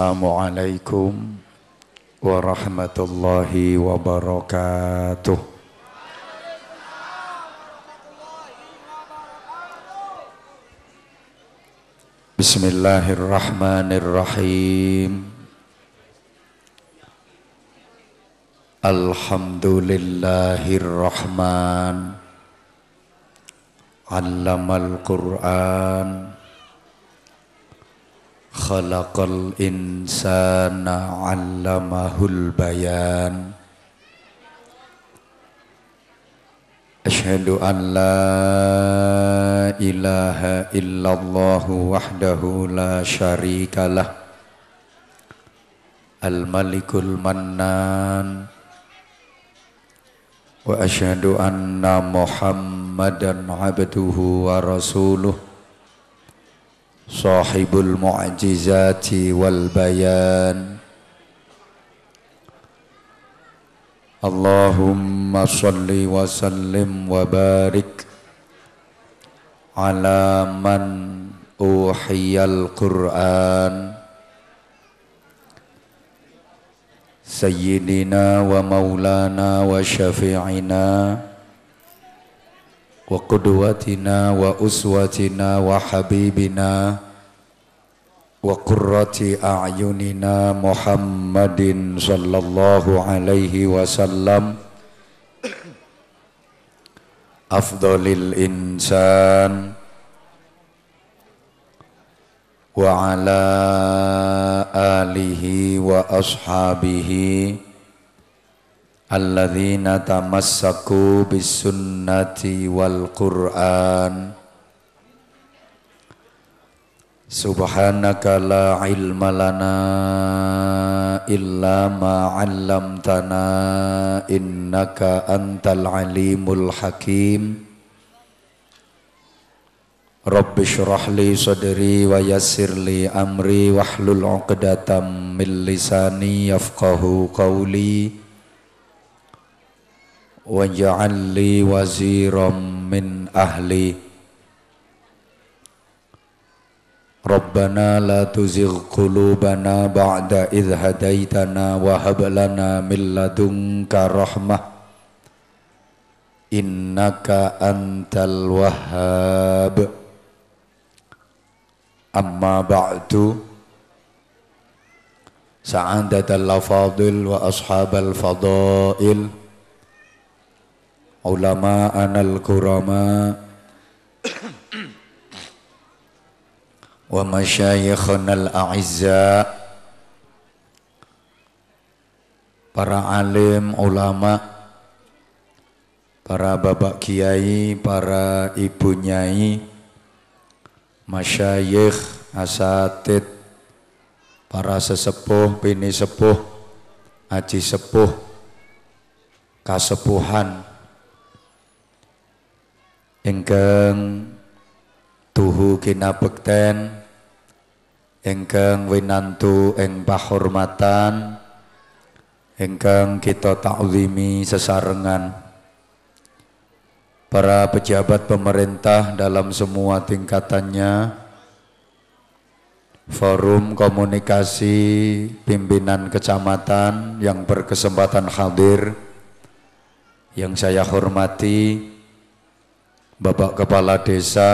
Assalamualaikum warahmatullahi wabarakatuh. Bismillahirrahmanirrahim. Alhamdulillahirrahman. Allamal Qur'an. خلق الإنسان علمه البيان أشهد أن لا إله إلا الله وحده لا شريك له الملك المنان وأشهد أن محمدا عبده ورسوله صاحب المعجزات والبيان اللهم صل وسلم وبارك على من أوحي القرآن سيدنا ومولانا وشفيعنا وقدوتنا وأسوتنا وحبيبنا وقرة أعيننا محمد صلى الله عليه وسلم أفضل الإنسان وعلى آله وأصحابه alladzina tamassaku bisunnati wal qur'an subhanaka la ilma lana illa ma 'allamtana innaka antal alimul hakim Rabbi syrah li amri wahlul 'uqdatam min lisani واجعل لي وزيرا من أهلي ربنا لا تزغ قلوبنا بعد إذ هديتنا وهب لنا من لدنك رحمة إنك أنت الوهاب أما بعد سعادة الأفاضل وأصحاب الفضائل ulama anal kurama wa masyayikhun al a'izza para alim ulama para bapak kiai para ibu nyai masyayikh asatid para sesepuh bini sepuh aji sepuh kasepuhan ingkang tuhu kinabekten ingkang winantu ing pahormatan ingkang kita taklimi sesarengan para pejabat pemerintah dalam semua tingkatannya forum komunikasi pimpinan kecamatan yang berkesempatan hadir yang saya hormati Bapak Kepala Desa,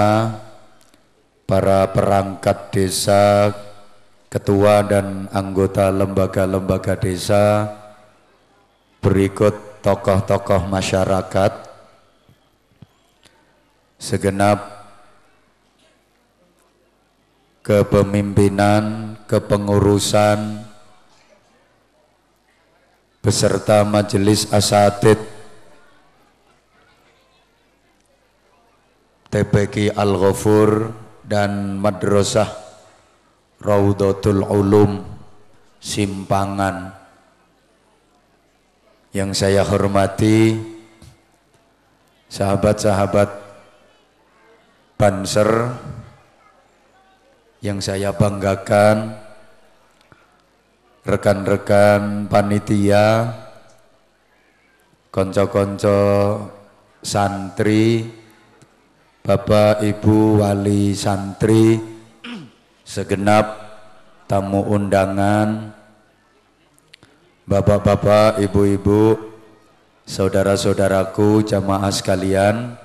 para perangkat desa, ketua dan anggota lembaga-lembaga desa, berikut tokoh-tokoh masyarakat, segenap kepemimpinan, kepengurusan, beserta Majelis Asatid PPKI Al-Ghafur dan Madrasah Raudatul Ulum Simpangan yang saya hormati sahabat-sahabat Banser yang saya banggakan rekan-rekan panitia konco-konco santri Bapak Ibu Wali Santri, segenap tamu undangan, Bapak-bapak, Ibu-ibu, saudara-saudaraku jamaah sekalian,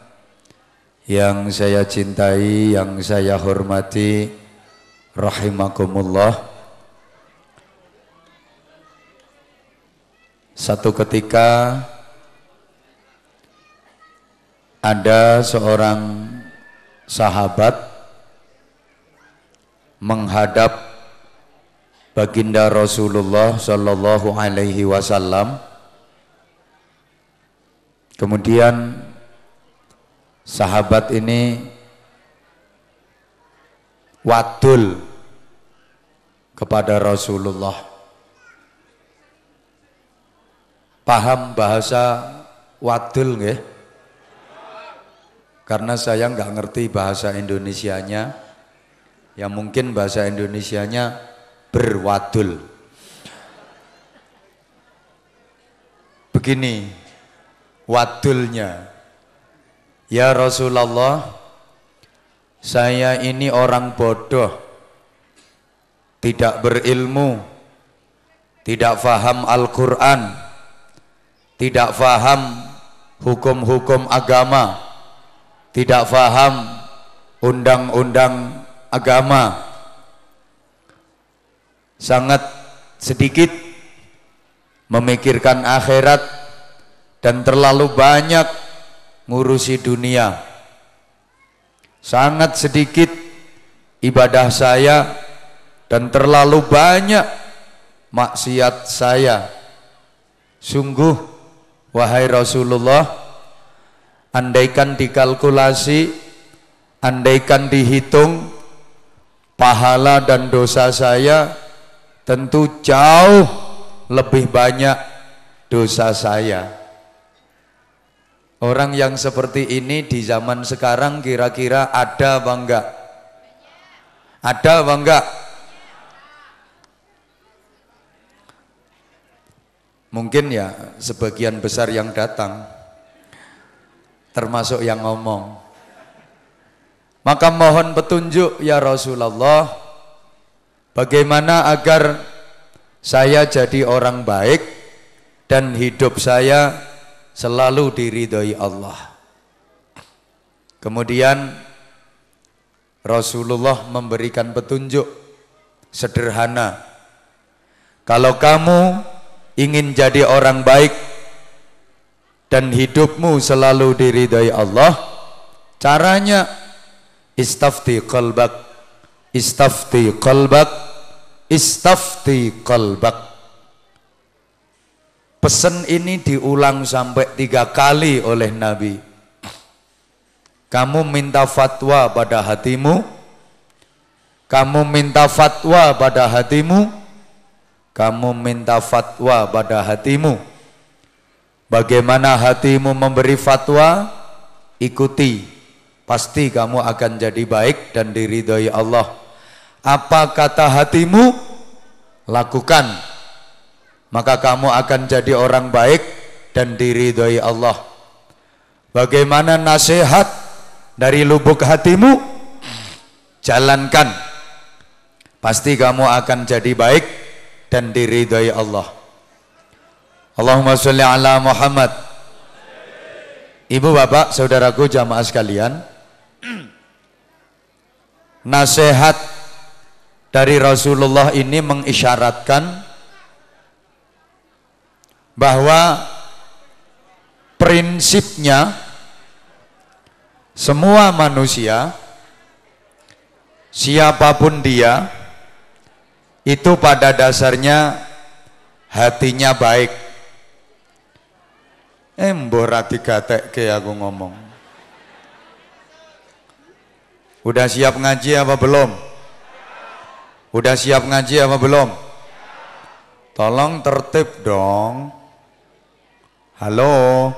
yang saya cintai, yang saya hormati, rahimakumullah. Satu ketika ada seorang sahabat menghadap baginda Rasulullah Shallallahu Alaihi Wasallam. Kemudian sahabat ini wadul kepada Rasulullah. Paham bahasa wadul nggih? Ya? karena saya nggak ngerti bahasa Indonesianya yang mungkin bahasa Indonesianya berwadul begini wadulnya ya Rasulullah saya ini orang bodoh tidak berilmu tidak faham Al-Quran tidak faham hukum-hukum agama tidak faham undang-undang agama sangat sedikit memikirkan akhirat dan terlalu banyak ngurusi dunia sangat sedikit ibadah saya dan terlalu banyak maksiat saya sungguh wahai Rasulullah andaikan dikalkulasi, andaikan dihitung pahala dan dosa saya, tentu jauh lebih banyak dosa saya. Orang yang seperti ini di zaman sekarang kira-kira ada apa enggak? Ada apa enggak? Mungkin ya sebagian besar yang datang termasuk yang ngomong. Maka mohon petunjuk ya Rasulullah bagaimana agar saya jadi orang baik dan hidup saya selalu diridhoi Allah. Kemudian Rasulullah memberikan petunjuk sederhana. Kalau kamu ingin jadi orang baik, dan hidupmu selalu diridai Allah caranya istafti qalbak istafti qalbak istafti qalbak pesan ini diulang sampai tiga kali oleh Nabi kamu minta fatwa pada hatimu kamu minta fatwa pada hatimu kamu minta fatwa pada hatimu Bagaimana hatimu memberi fatwa? Ikuti. Pasti kamu akan jadi baik dan diridhoi Allah. Apa kata hatimu? Lakukan. Maka kamu akan jadi orang baik dan diridhoi Allah. Bagaimana nasihat dari lubuk hatimu? Jalankan. Pasti kamu akan jadi baik dan diridhoi Allah. Allahumma sholli ala Muhammad. Ibu bapak, saudaraku jamaah sekalian, nasihat dari Rasulullah ini mengisyaratkan bahwa prinsipnya semua manusia siapapun dia itu pada dasarnya hatinya baik embora eh, rati ke aku ngomong. Udah siap ngaji apa belum? Udah siap ngaji apa belum? Tolong tertib dong. Halo.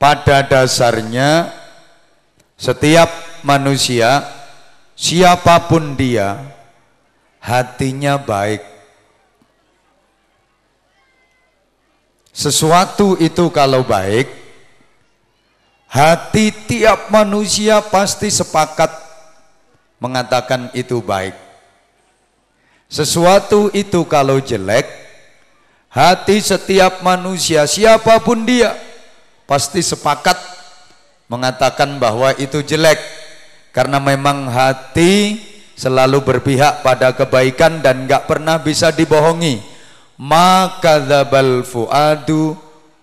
Pada dasarnya setiap manusia siapapun dia hatinya baik Sesuatu itu kalau baik, hati tiap manusia pasti sepakat mengatakan itu baik. Sesuatu itu kalau jelek, hati setiap manusia siapapun dia pasti sepakat mengatakan bahwa itu jelek karena memang hati selalu berpihak pada kebaikan dan gak pernah bisa dibohongi ma kadzabal fuadu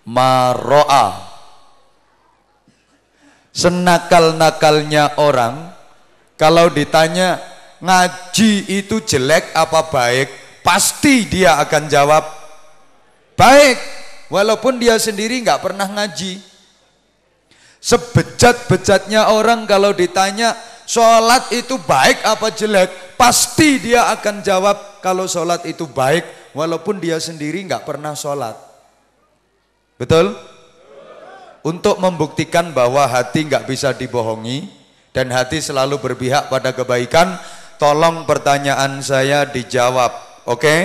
ma ro'a senakal-nakalnya orang kalau ditanya ngaji itu jelek apa baik pasti dia akan jawab baik walaupun dia sendiri nggak pernah ngaji sebejat-bejatnya orang kalau ditanya sholat itu baik apa jelek pasti dia akan jawab kalau sholat itu baik Walaupun dia sendiri nggak pernah sholat. Betul? Untuk membuktikan bahwa hati nggak bisa dibohongi dan hati selalu berpihak pada kebaikan, tolong pertanyaan saya dijawab. Oke? Okay?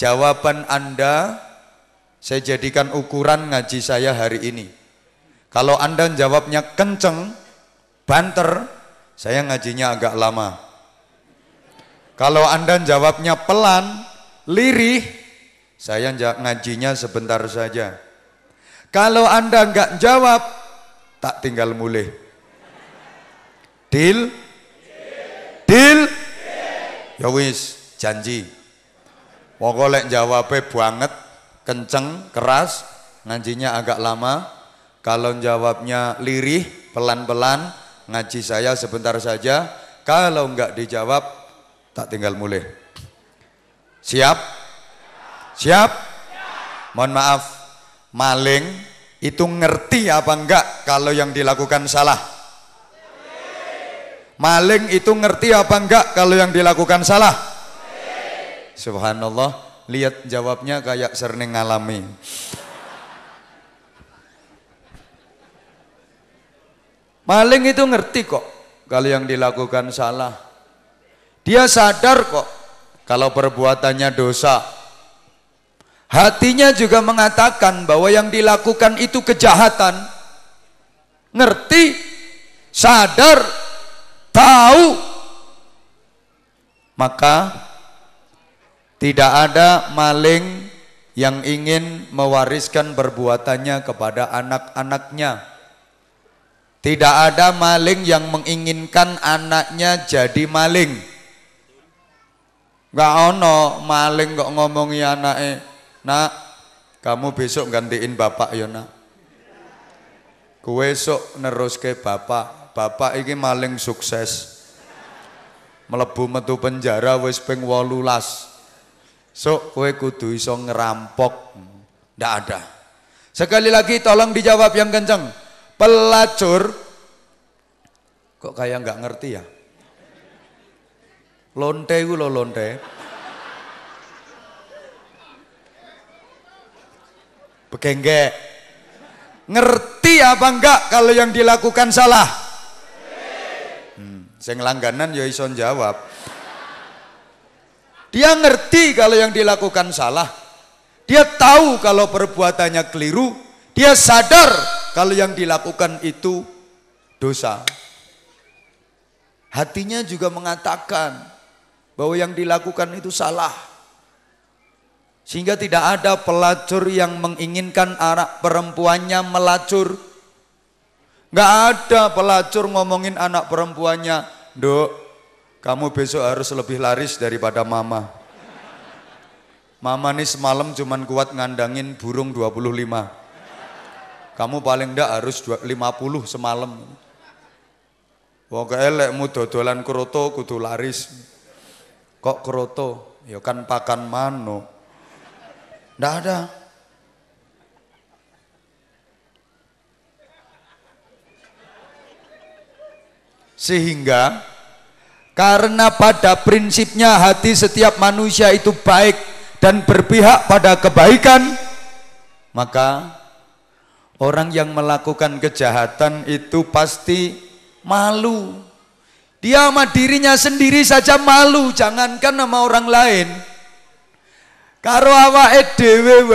Jawaban Anda saya jadikan ukuran ngaji saya hari ini. Kalau Anda jawabnya kenceng, banter, saya ngajinya agak lama. Kalau Anda jawabnya pelan, lirih, saya ngajinya sebentar saja. Kalau Anda nggak jawab, tak tinggal mulai. Deal? Deal? Ya wis, janji. Pokoknya jawabnya banget, kenceng, keras, ngajinya agak lama. Kalau jawabnya lirih, pelan-pelan, ngaji saya sebentar saja. Kalau nggak dijawab, tak tinggal mulai. Siap? Siap? Mohon maaf, maling itu ngerti apa enggak kalau yang dilakukan salah? Maling itu ngerti apa enggak kalau yang dilakukan salah? Subhanallah, lihat jawabnya kayak sering ngalami. Maling itu ngerti kok kalau yang dilakukan salah. Dia sadar kok kalau perbuatannya dosa. Hatinya juga mengatakan bahwa yang dilakukan itu kejahatan. Ngerti, sadar, tahu. Maka tidak ada maling yang ingin mewariskan perbuatannya kepada anak-anaknya. Tidak ada maling yang menginginkan anaknya jadi maling. Enggak ono maling kok ngomongi anake, "Nak, kamu besok gantiin bapak ya, Nak." sok nerus neruske bapak. Bapak ini maling sukses. Melebu metu penjara wis ping So Sok kutu kudu iso ngerampok. Ndak ada. Sekali lagi tolong dijawab yang kenceng. Pelacur kok kayak nggak ngerti ya? Lonte iku lho lonte. Begenggek. Ngerti apa enggak kalau yang dilakukan salah? Hmm, sing langganan ya iso jawab. Dia ngerti kalau yang dilakukan salah. Dia tahu kalau perbuatannya keliru. Dia sadar kalau yang dilakukan itu dosa. Hatinya juga mengatakan, bahwa yang dilakukan itu salah. Sehingga tidak ada pelacur yang menginginkan anak perempuannya melacur. nggak ada pelacur ngomongin anak perempuannya, Dok, kamu besok harus lebih laris daripada mama. Mama nih semalam cuman kuat ngandangin burung 25 kamu paling ndak harus 50 semalam. Wong elekmu dodolan kroto kudu laris. Kok kroto? Ya kan pakan mano. Ndak ada. Sehingga karena pada prinsipnya hati setiap manusia itu baik dan berpihak pada kebaikan, maka orang yang melakukan kejahatan itu pasti malu dia sama dirinya sendiri saja malu, jangankan sama orang lain. Karo awa edewe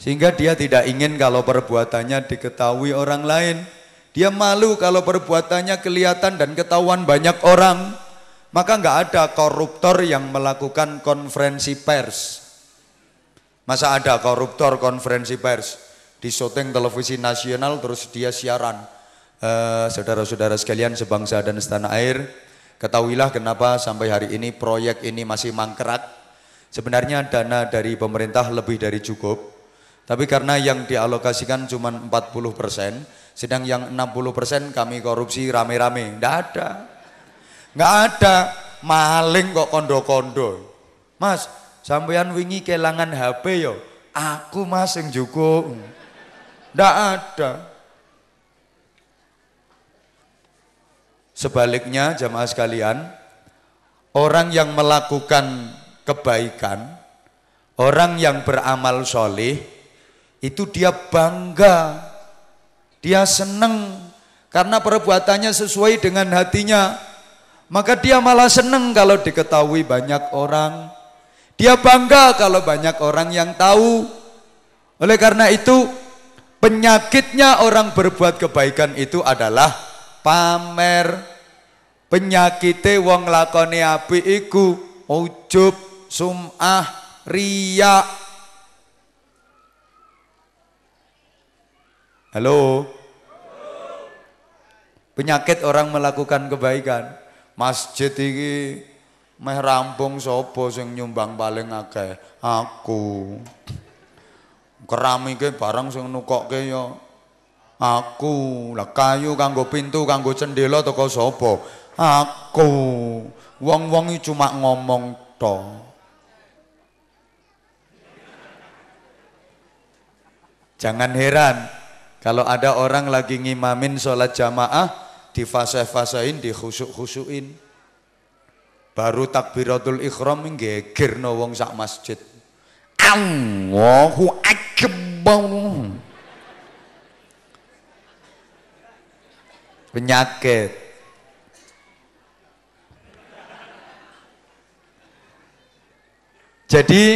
Sehingga dia tidak ingin kalau perbuatannya diketahui orang lain. Dia malu kalau perbuatannya kelihatan dan ketahuan banyak orang. Maka nggak ada koruptor yang melakukan konferensi pers. Masa ada koruptor konferensi pers di syuting televisi nasional terus dia siaran Eh, saudara-saudara uh, sekalian sebangsa dan setanah air, ketahuilah kenapa sampai hari ini proyek ini masih mangkrak. Sebenarnya dana dari pemerintah lebih dari cukup, tapi karena yang dialokasikan cuma 40 sedang yang 60 kami korupsi rame-rame, enggak ada. enggak ada maling kok kondo-kondo. Mas, sampean wingi kelangan HP yo. Aku mas yang cukup. enggak ada. Sebaliknya jamaah sekalian, orang yang melakukan kebaikan, orang yang beramal soleh, itu dia bangga, dia senang karena perbuatannya sesuai dengan hatinya. Maka dia malah senang kalau diketahui banyak orang. Dia bangga kalau banyak orang yang tahu. Oleh karena itu, penyakitnya orang berbuat kebaikan itu adalah pamer penyakite wong lakoni api iku ujub sumah ria halo penyakit orang melakukan kebaikan masjid tinggi meh rampung sobo sing nyumbang paling akeh aku keramiknya barang sing nukokke ya Aku lah kayu kanggo pintu kanggo cendela toko sopo. Aku. wong wongi cuma ngomong to. Jangan heran kalau ada orang lagi ngimamin sholat jamaah di fase-fasein di khusuk-khusuin Baru takbiratul ikhram no wong sak masjid. Allahu akbar. penyakit jadi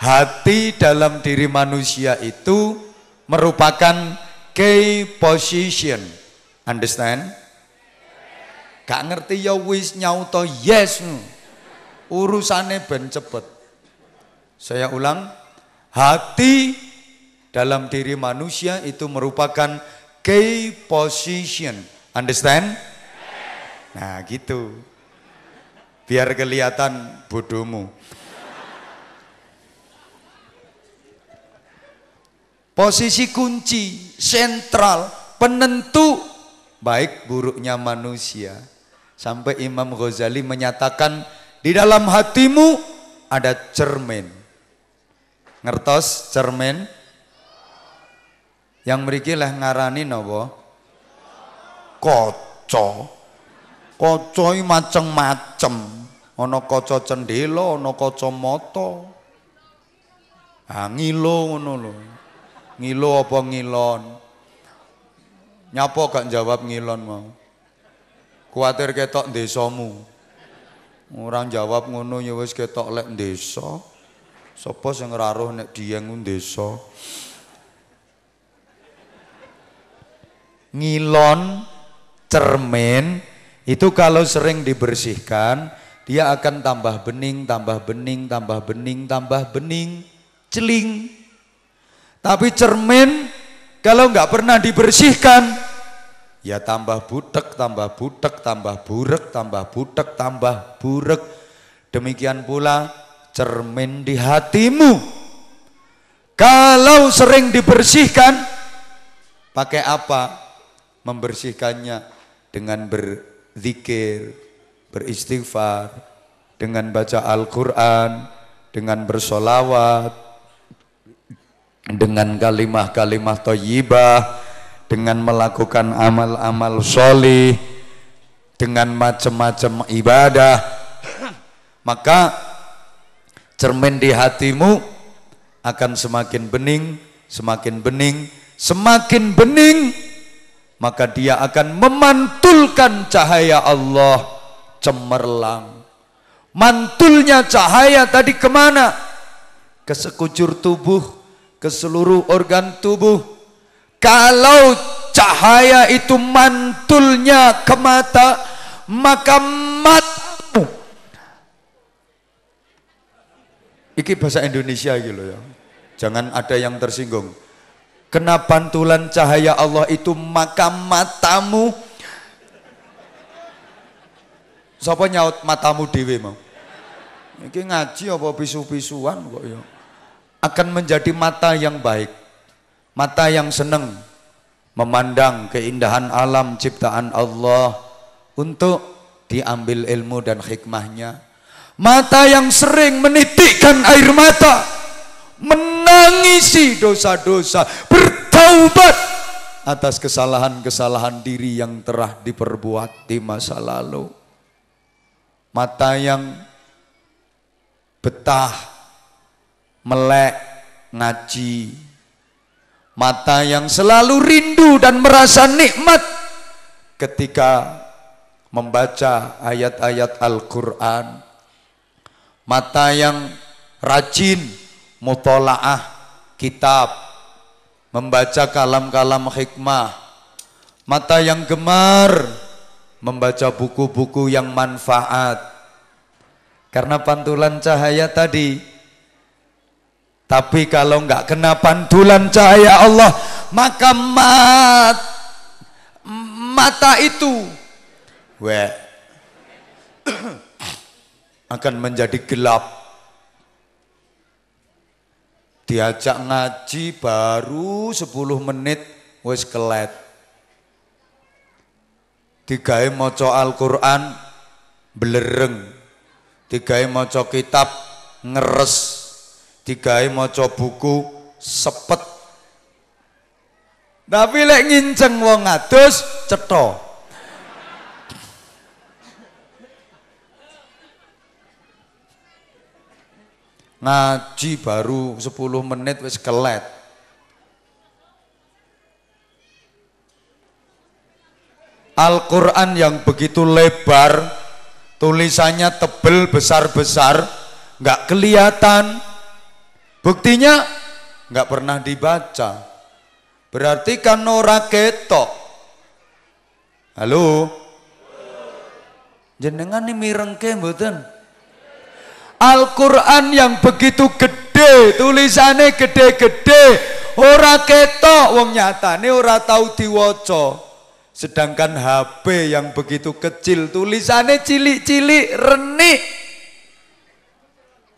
hati dalam diri manusia itu merupakan key position understand gak ngerti ya wis nyauto yes urusannya ben cepet saya ulang hati dalam diri manusia itu merupakan key position. Understand? Nah gitu. Biar kelihatan bodohmu. Posisi kunci, sentral, penentu baik buruknya manusia. Sampai Imam Ghazali menyatakan di dalam hatimu ada cermin. Ngertos cermin? Yang mriki leh ngarani napa? Kaca. Kaca iki macem-macem. Ana kaca cendhela, ana kaca mata. Ha ah, ngilo ngono lho. Ngilo apa ngilon? Nyapa gak jawab ngilon mau? Kuatir ketok desamu. orang jawab ngono ya wis ketok lek desa. Sapa sing raruh nek dieng deso. ngilon, cermin itu kalau sering dibersihkan dia akan tambah bening, tambah bening, tambah bening, tambah bening, celing. Tapi cermin kalau nggak pernah dibersihkan ya tambah butek, tambah butek, tambah burek, tambah butek, tambah burek. Demikian pula cermin di hatimu kalau sering dibersihkan pakai apa? membersihkannya dengan berzikir, beristighfar, dengan baca Al-Quran, dengan bersolawat, dengan kalimah-kalimah toyibah, dengan melakukan amal-amal solih, dengan macam-macam ibadah, maka cermin di hatimu akan semakin bening, semakin bening, semakin bening maka dia akan memantulkan cahaya Allah cemerlang. Mantulnya cahaya tadi kemana? Ke sekujur tubuh, ke seluruh organ tubuh. Kalau cahaya itu mantulnya ke mata, maka matamu. Iki bahasa Indonesia gitu ya. Jangan ada yang tersinggung Kena pantulan cahaya Allah itu maka matamu siapa nyaut matamu dewe mau? ini ngaji apa pisu-pisuan kok ya. Akan menjadi mata yang baik. Mata yang seneng memandang keindahan alam ciptaan Allah untuk diambil ilmu dan hikmahnya. Mata yang sering menitikkan air mata menangisi dosa-dosa, bertaubat atas kesalahan-kesalahan diri yang telah diperbuat di masa lalu. Mata yang betah, melek, ngaji. Mata yang selalu rindu dan merasa nikmat ketika membaca ayat-ayat Al-Quran. Mata yang rajin mutolaah kitab, membaca kalam-kalam hikmah, mata yang gemar membaca buku-buku yang manfaat. Karena pantulan cahaya tadi, tapi kalau nggak kena pantulan cahaya Allah, maka mat mata itu we akan menjadi gelap diajak ngaji baru 10 menit wis kelet digawe maca Al-Qur'an blereng digawe maca kitab ngeres digawe maca buku sepet tapi lek nginceng wong adus cetha Ngaji baru 10 menit wis kelet. Al-Quran yang begitu lebar, tulisannya tebel besar-besar, nggak kelihatan. Buktinya nggak pernah dibaca. Berarti kan ora ketok. Halo? Jenengan ini mirengke mboten? Al-Quran yang begitu gede tulisannya gede-gede ora ketok wong ini ora tahu diwoco. sedangkan HP yang begitu kecil tulisannya cilik-cilik renik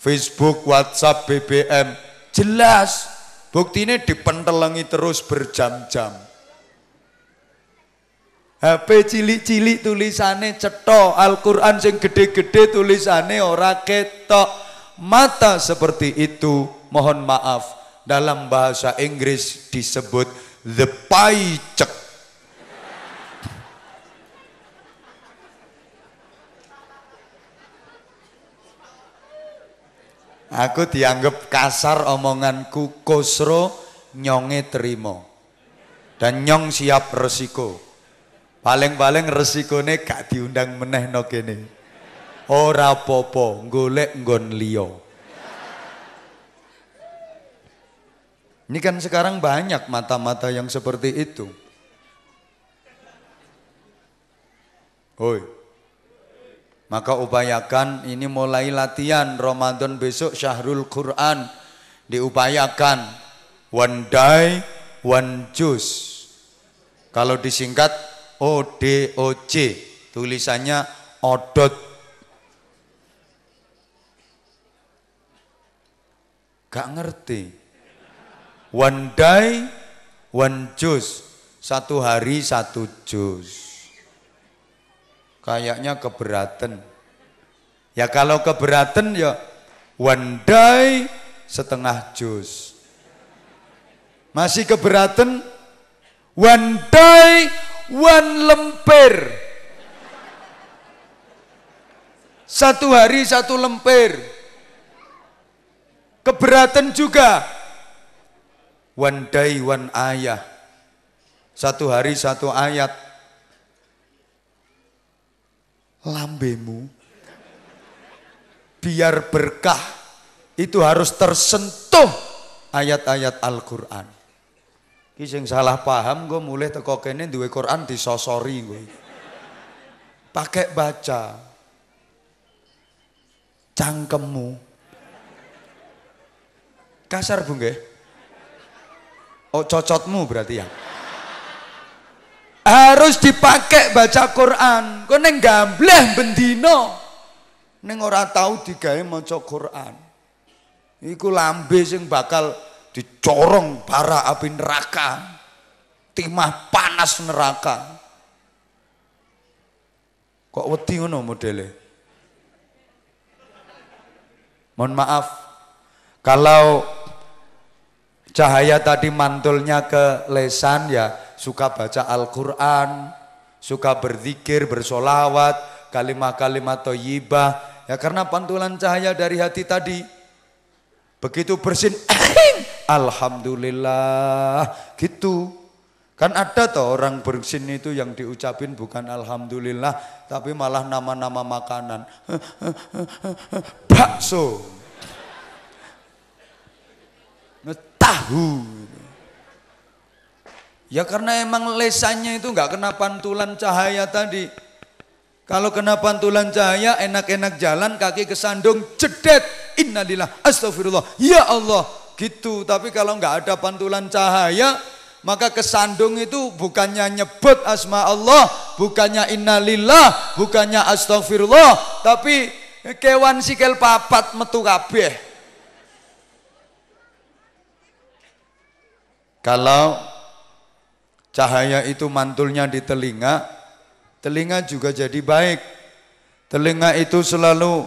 Facebook, WhatsApp, BBM jelas buktinya dipentelengi terus berjam-jam HP cilik-cilik tulisane ceto Al-Qur'an sing gede-gede tulisane ora ketok. Mata seperti itu, mohon maaf, dalam bahasa Inggris disebut the pie Aku dianggap kasar omonganku Kosro nyonge terima dan nyong siap resiko. Paling-paling resikone gak diundang meneh no kene. Ora popo, golek nggon liya. Ini kan sekarang banyak mata-mata yang seperti itu. Oi. Maka upayakan ini mulai latihan Ramadan besok Syahrul Quran diupayakan one day one juice. Kalau disingkat ODOJ tulisannya odot gak ngerti one day one juice satu hari satu jus kayaknya keberatan ya kalau keberatan ya one day setengah jus masih keberatan one day Wan lempir. Satu hari satu lempir. Keberatan juga. One day one ayah. Satu hari satu ayat. Lambemu biar berkah itu harus tersentuh ayat-ayat Al-Quran. Ki sing salah paham gue mulai teko kene duwe Quran disosori gue. Pakai baca. Cangkemmu. Kasar bu nggih. Oh cocotmu berarti ya. Harus dipakai baca Quran. Kau neng gambleh bendino. Neng ora tahu digawe maca Quran. Iku lambe sing bakal dicorong bara api neraka timah panas neraka kok wedi ngono modele mohon maaf kalau cahaya tadi mantulnya ke lesan ya suka baca Al-Quran suka berzikir bersolawat kalimat-kalimat toyibah ya karena pantulan cahaya dari hati tadi Begitu bersin, Alhamdulillah. Gitu. Kan ada toh orang bersin itu yang diucapin bukan Alhamdulillah, tapi malah nama-nama makanan. Bakso. Tahu. Ya karena emang lesannya itu nggak kena pantulan cahaya tadi. Kalau kena pantulan cahaya, enak-enak jalan, kaki kesandung, cedet. Innalillah, astagfirullah, ya Allah. Gitu, tapi kalau nggak ada pantulan cahaya, maka kesandung itu bukannya nyebut asma Allah, bukannya innalillah, bukannya astagfirullah, tapi kewan sikil papat metu kabeh. Kalau cahaya itu mantulnya di telinga, Telinga juga jadi baik. Telinga itu selalu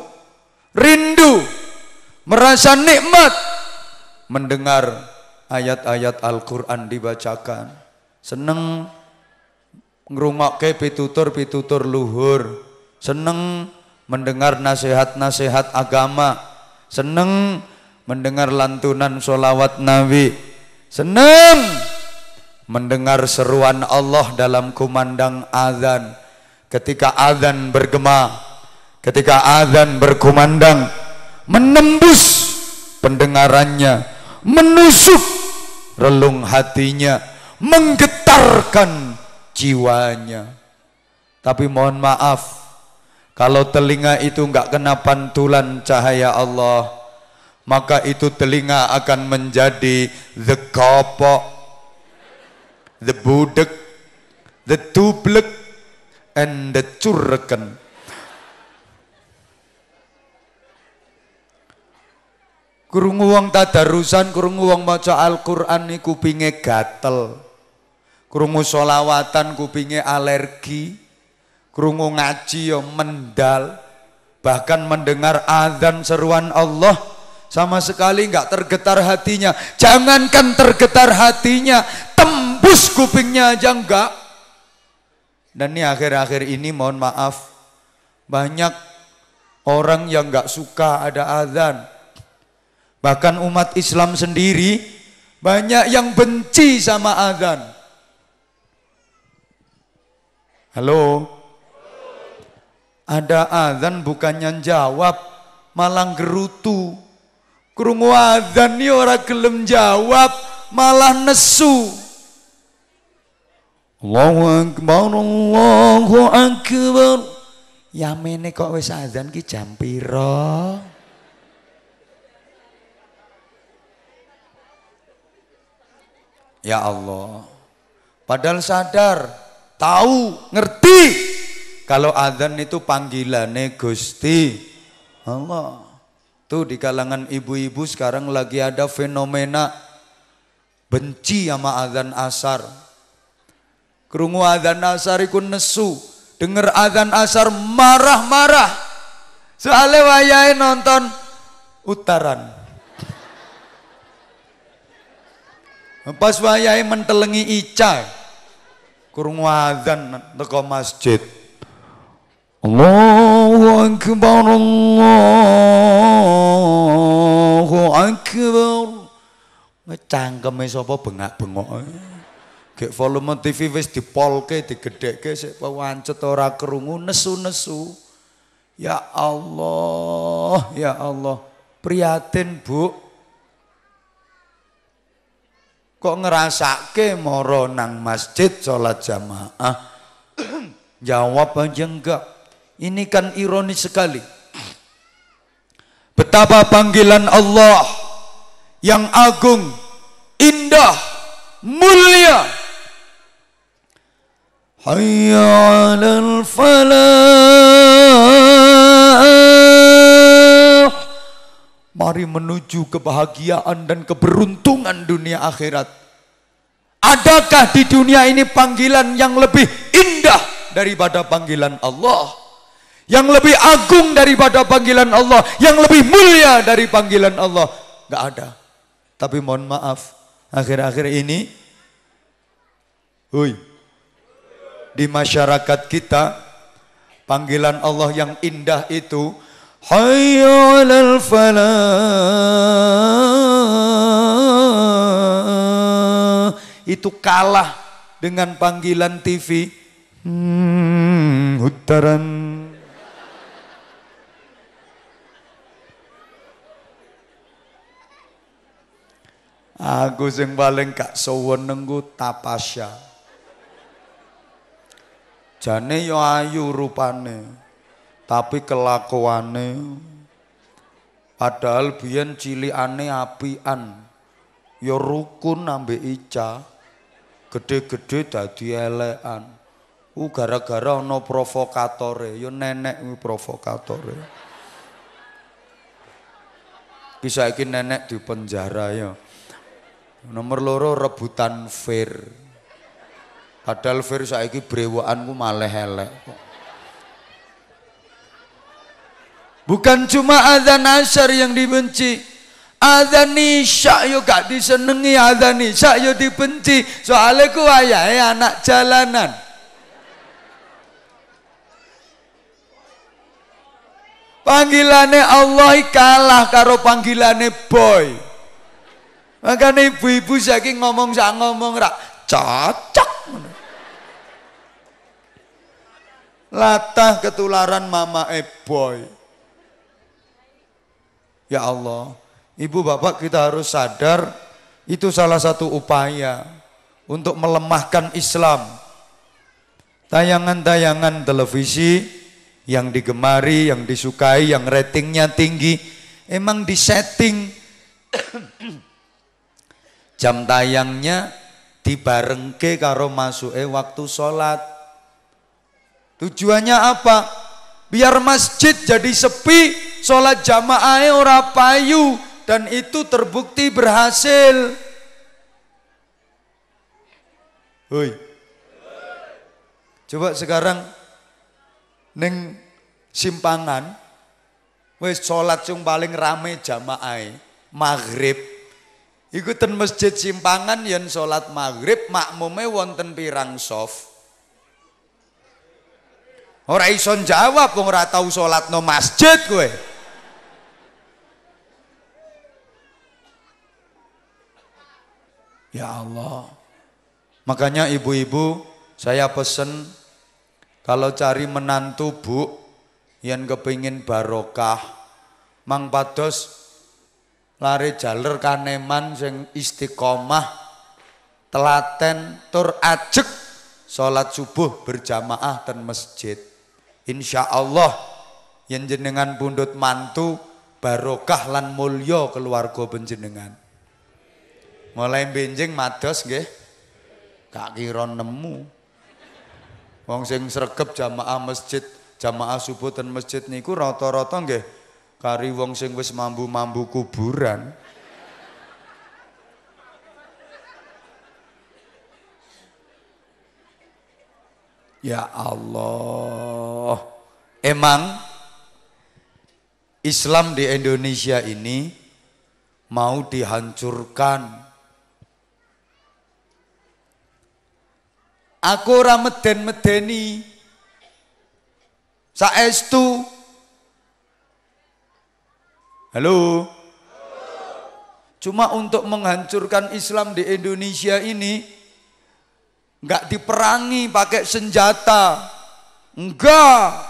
rindu, merasa nikmat mendengar ayat-ayat Al-Quran dibacakan. Seneng ngerumak ke pitutur-pitutur luhur. Seneng mendengar nasihat-nasihat agama. Seneng mendengar lantunan sholawat Nabi. Seneng mendengar seruan Allah dalam kumandang azan ketika azan bergema, ketika azan berkumandang, menembus pendengarannya, menusuk relung hatinya, menggetarkan jiwanya. Tapi mohon maaf, kalau telinga itu enggak kena pantulan cahaya Allah, maka itu telinga akan menjadi the kopok, the budek, the tublek, the endecurken. Krungu wong tadarusan, krungu wong maca Al-Qur'an niku kupingnya gatel. kurung solawatan kupingnya alergi. kurung ngaji yo mendal. Bahkan mendengar azan seruan Allah sama sekali nggak tergetar hatinya. Jangankan tergetar hatinya, tembus kupingnya aja enggak. Dan ini akhir-akhir ini mohon maaf banyak orang yang nggak suka ada azan. Bahkan umat Islam sendiri banyak yang benci sama azan. Halo. Ada azan bukannya jawab malang gerutu. Krungu azan ini orang gelem jawab malah nesu. Allahu akbar Allahu akbar. Ya, mene kok wis azan ki jam pira? Ya Allah. Padahal sadar, tahu, ngerti kalau azan itu panggilannya Gusti Allah. Tuh di kalangan ibu-ibu sekarang lagi ada fenomena benci sama azan asar Kerungu adhan asar iku nesu. Dengar adzan asar marah-marah. Soalnya wayahe nonton utaran. Pas wayahe mentelengi Ica. kurung adzan teko masjid. Allahu akbar Allahu akbar. Ngecangkeme sapa bengak-bengok. Gek volume TV wis dipolke, digedhekke sik wancet ora kerungu nesu-nesu. Ya Allah, ya Allah. Prihatin, Bu. Kok ke moro nang masjid sholat jamaah? Jawab aja enggak. Ini kan ironis sekali. Betapa panggilan Allah yang agung, indah, mulia, حي على الفلاح Mari menuju kebahagiaan dan keberuntungan dunia akhirat. Adakah di dunia ini panggilan yang lebih indah daripada panggilan Allah? Yang lebih agung daripada panggilan Allah? Yang lebih mulia dari panggilan Allah? Gak ada. Tapi mohon maaf, akhir-akhir ini, hui, di masyarakat kita panggilan Allah yang indah itu hayyu 'alal falah itu kalah dengan panggilan TV hmm, hutaran Aku sing paling gak seweneng ku tapasya. Jane yo ya ayu rupane, tapi kelakuane padahal biyen cilikane apian. Yo ya rukun nambe Ica, gede-gede dadi elekan. Uh gara-gara ana provokatore, yo ya nenek kuwi provokatore. bisa saiki nenek penjara ya. Nomor loro rebutan fair. Padahal Fir saiki brewokanku malah elek Bukan cuma azan asar yang dibenci. Azan isya yo gak disenengi, azan isya yo dibenci. Soalnya ku ayahe anak jalanan. Panggilane Allah kalah karo panggilane boy. Makanya ibu-ibu saking ngomong sak ngomong rak cocok Latah ketularan mama e boy. Ya Allah, ibu bapak kita harus sadar itu salah satu upaya untuk melemahkan Islam. Tayangan-tayangan televisi yang digemari, yang disukai, yang ratingnya tinggi, emang disetting jam tayangnya dibarengke karo masuke waktu sholat Tujuannya apa? Biar masjid jadi sepi, sholat jamaahnya ora payu dan itu terbukti berhasil. Hoi. Coba sekarang neng simpangan wis sholat sing paling rame jamaah maghrib iku masjid simpangan yang sholat maghrib makmume wonten pirang soft Ora iso jawab wong ora tau salatno masjid kowe. Ya Allah. Makanya ibu-ibu saya pesen kalau cari menantu bu yang kepingin barokah mang pados lari jalur kaneman sing istiqomah telaten tur ajek salat subuh berjamaah dan masjid Insya Allah yang jenengan bundut mantu barokah lan mulio keluarga penjenengan. Mulai benjing mados nggih. Kaki kira nemu. Wong sing sregep jamaah masjid, jamaah subuh dan masjid niku rata-rata nggih kari wong sing wis mambu-mambu kuburan. Ya Allah. Emang Islam di Indonesia ini mau dihancurkan. Aku ora meden-medeni. Saestu. Halo. Halo. Cuma untuk menghancurkan Islam di Indonesia ini Enggak diperangi pakai senjata. Enggak.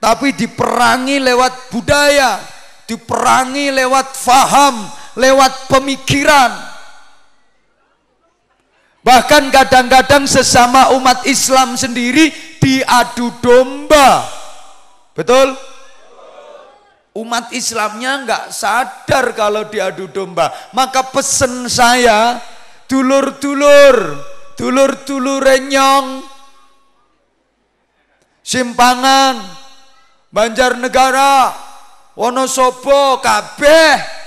Tapi diperangi lewat budaya, diperangi lewat faham, lewat pemikiran. Bahkan kadang-kadang sesama umat Islam sendiri diadu domba. Betul? Umat Islamnya nggak sadar kalau diadu domba. Maka pesan saya, dulur-dulur, dulur-dulur renyong, simpangan, Banjarnegara, Wonosobo, kabeh.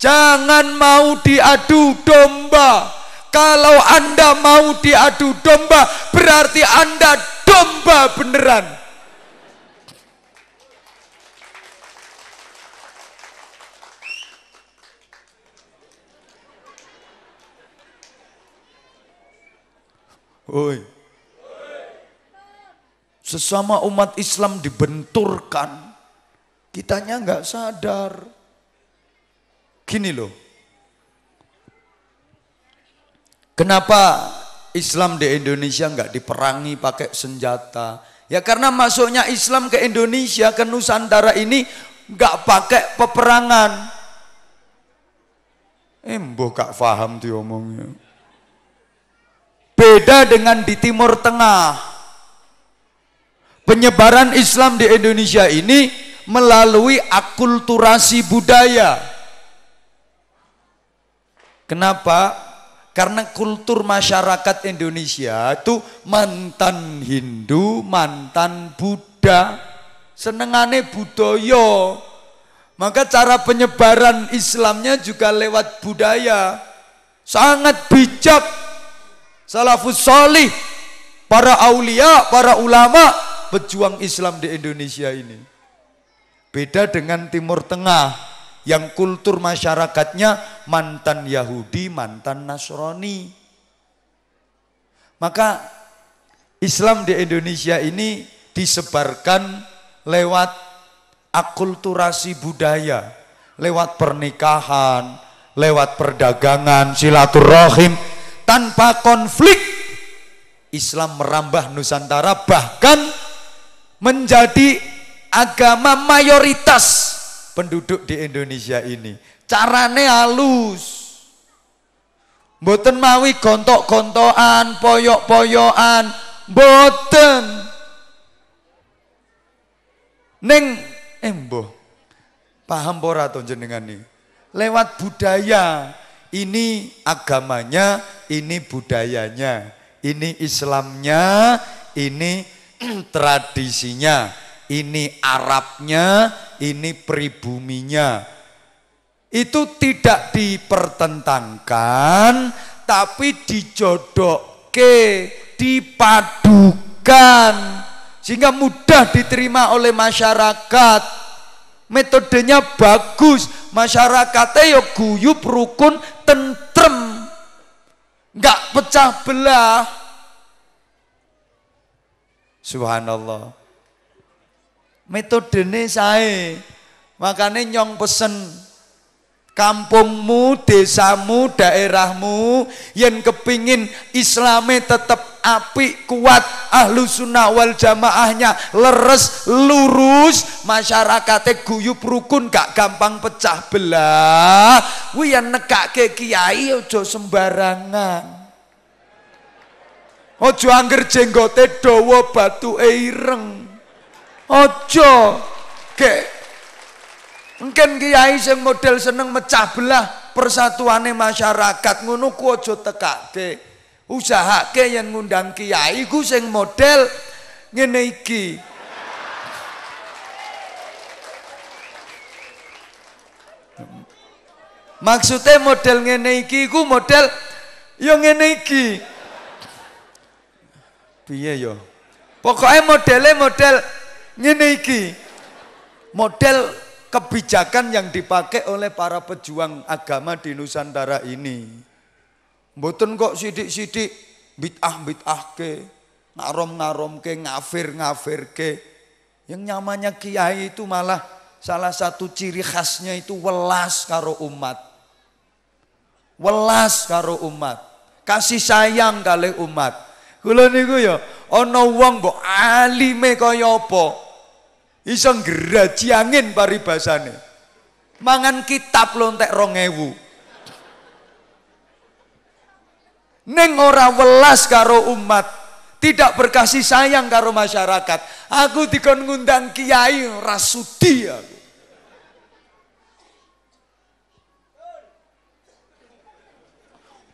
Jangan mau diadu domba. Kalau Anda mau diadu domba, berarti Anda domba beneran. Oi. Sesama umat Islam dibenturkan, kitanya nggak sadar. Gini loh. Kenapa Islam di Indonesia nggak diperangi pakai senjata? Ya karena masuknya Islam ke Indonesia, ke Nusantara ini nggak pakai peperangan. Embo eh, kak faham tuh omongnya. Beda dengan di Timur Tengah. Penyebaran Islam di Indonesia ini melalui akulturasi budaya. Kenapa? Karena kultur masyarakat Indonesia itu mantan Hindu, mantan Buddha, senengane budaya. Maka cara penyebaran Islamnya juga lewat budaya. Sangat bijak salafus salih, para aulia, para ulama pejuang Islam di Indonesia ini. Beda dengan Timur Tengah yang kultur masyarakatnya mantan Yahudi, mantan Nasrani. Maka Islam di Indonesia ini disebarkan lewat akulturasi budaya, lewat pernikahan, lewat perdagangan, silaturahim, tanpa konflik Islam merambah Nusantara bahkan menjadi agama mayoritas penduduk di Indonesia ini carane halus Boten mawi gontok-gontokan, poyok-poyokan, boten. Neng embo. Eh paham ora to jenengan Lewat budaya. Ini agamanya, ini budayanya, ini Islamnya, ini tradisinya, ini Arabnya, ini pribuminya. Itu tidak dipertentangkan, tapi ke, dipadukan sehingga mudah diterima oleh masyarakat metodenya bagus masyarakatnya ya guyub rukun tentrem nggak pecah belah subhanallah metodenya saya makanya nyong pesen kampungmu, desamu, daerahmu yang kepingin islami tetap api kuat ahlu sunnah wal jamaahnya leres, lurus masyarakatnya guyup rukun gak gampang pecah belah wih yang nekak ke kiai ojo sembarangan ojo angger jenggote dawa batu eireng ojo kek Mungkin kiai sing model seneng mecah belah persatuane masyarakat ngono ku aja tekake. Usahake yang ngundang kiai ku sing model ngene iki. Maksudnya model ngene iki ku model yo ngene iki. Piye yo? Pokoknya modelnya model ngene iki. Model, -model kebijakan yang dipakai oleh para pejuang agama di Nusantara ini. Mboten kok sidik-sidik bid'ah bid'ah ke, ngarom ngarom ke, ngafir ngafir ke. Yang nyamanya kiai itu malah salah satu ciri khasnya itu welas karo umat. Welas karo umat. Kasih sayang kali umat. Kula niku ya ana wong mbok alime kaya apa? Iseng ngeraji angin paribasane. Mangan kitab lontek rong Neng ora welas karo umat. Tidak berkasih sayang karo masyarakat. Aku dikon ngundang kiai rasudi aku.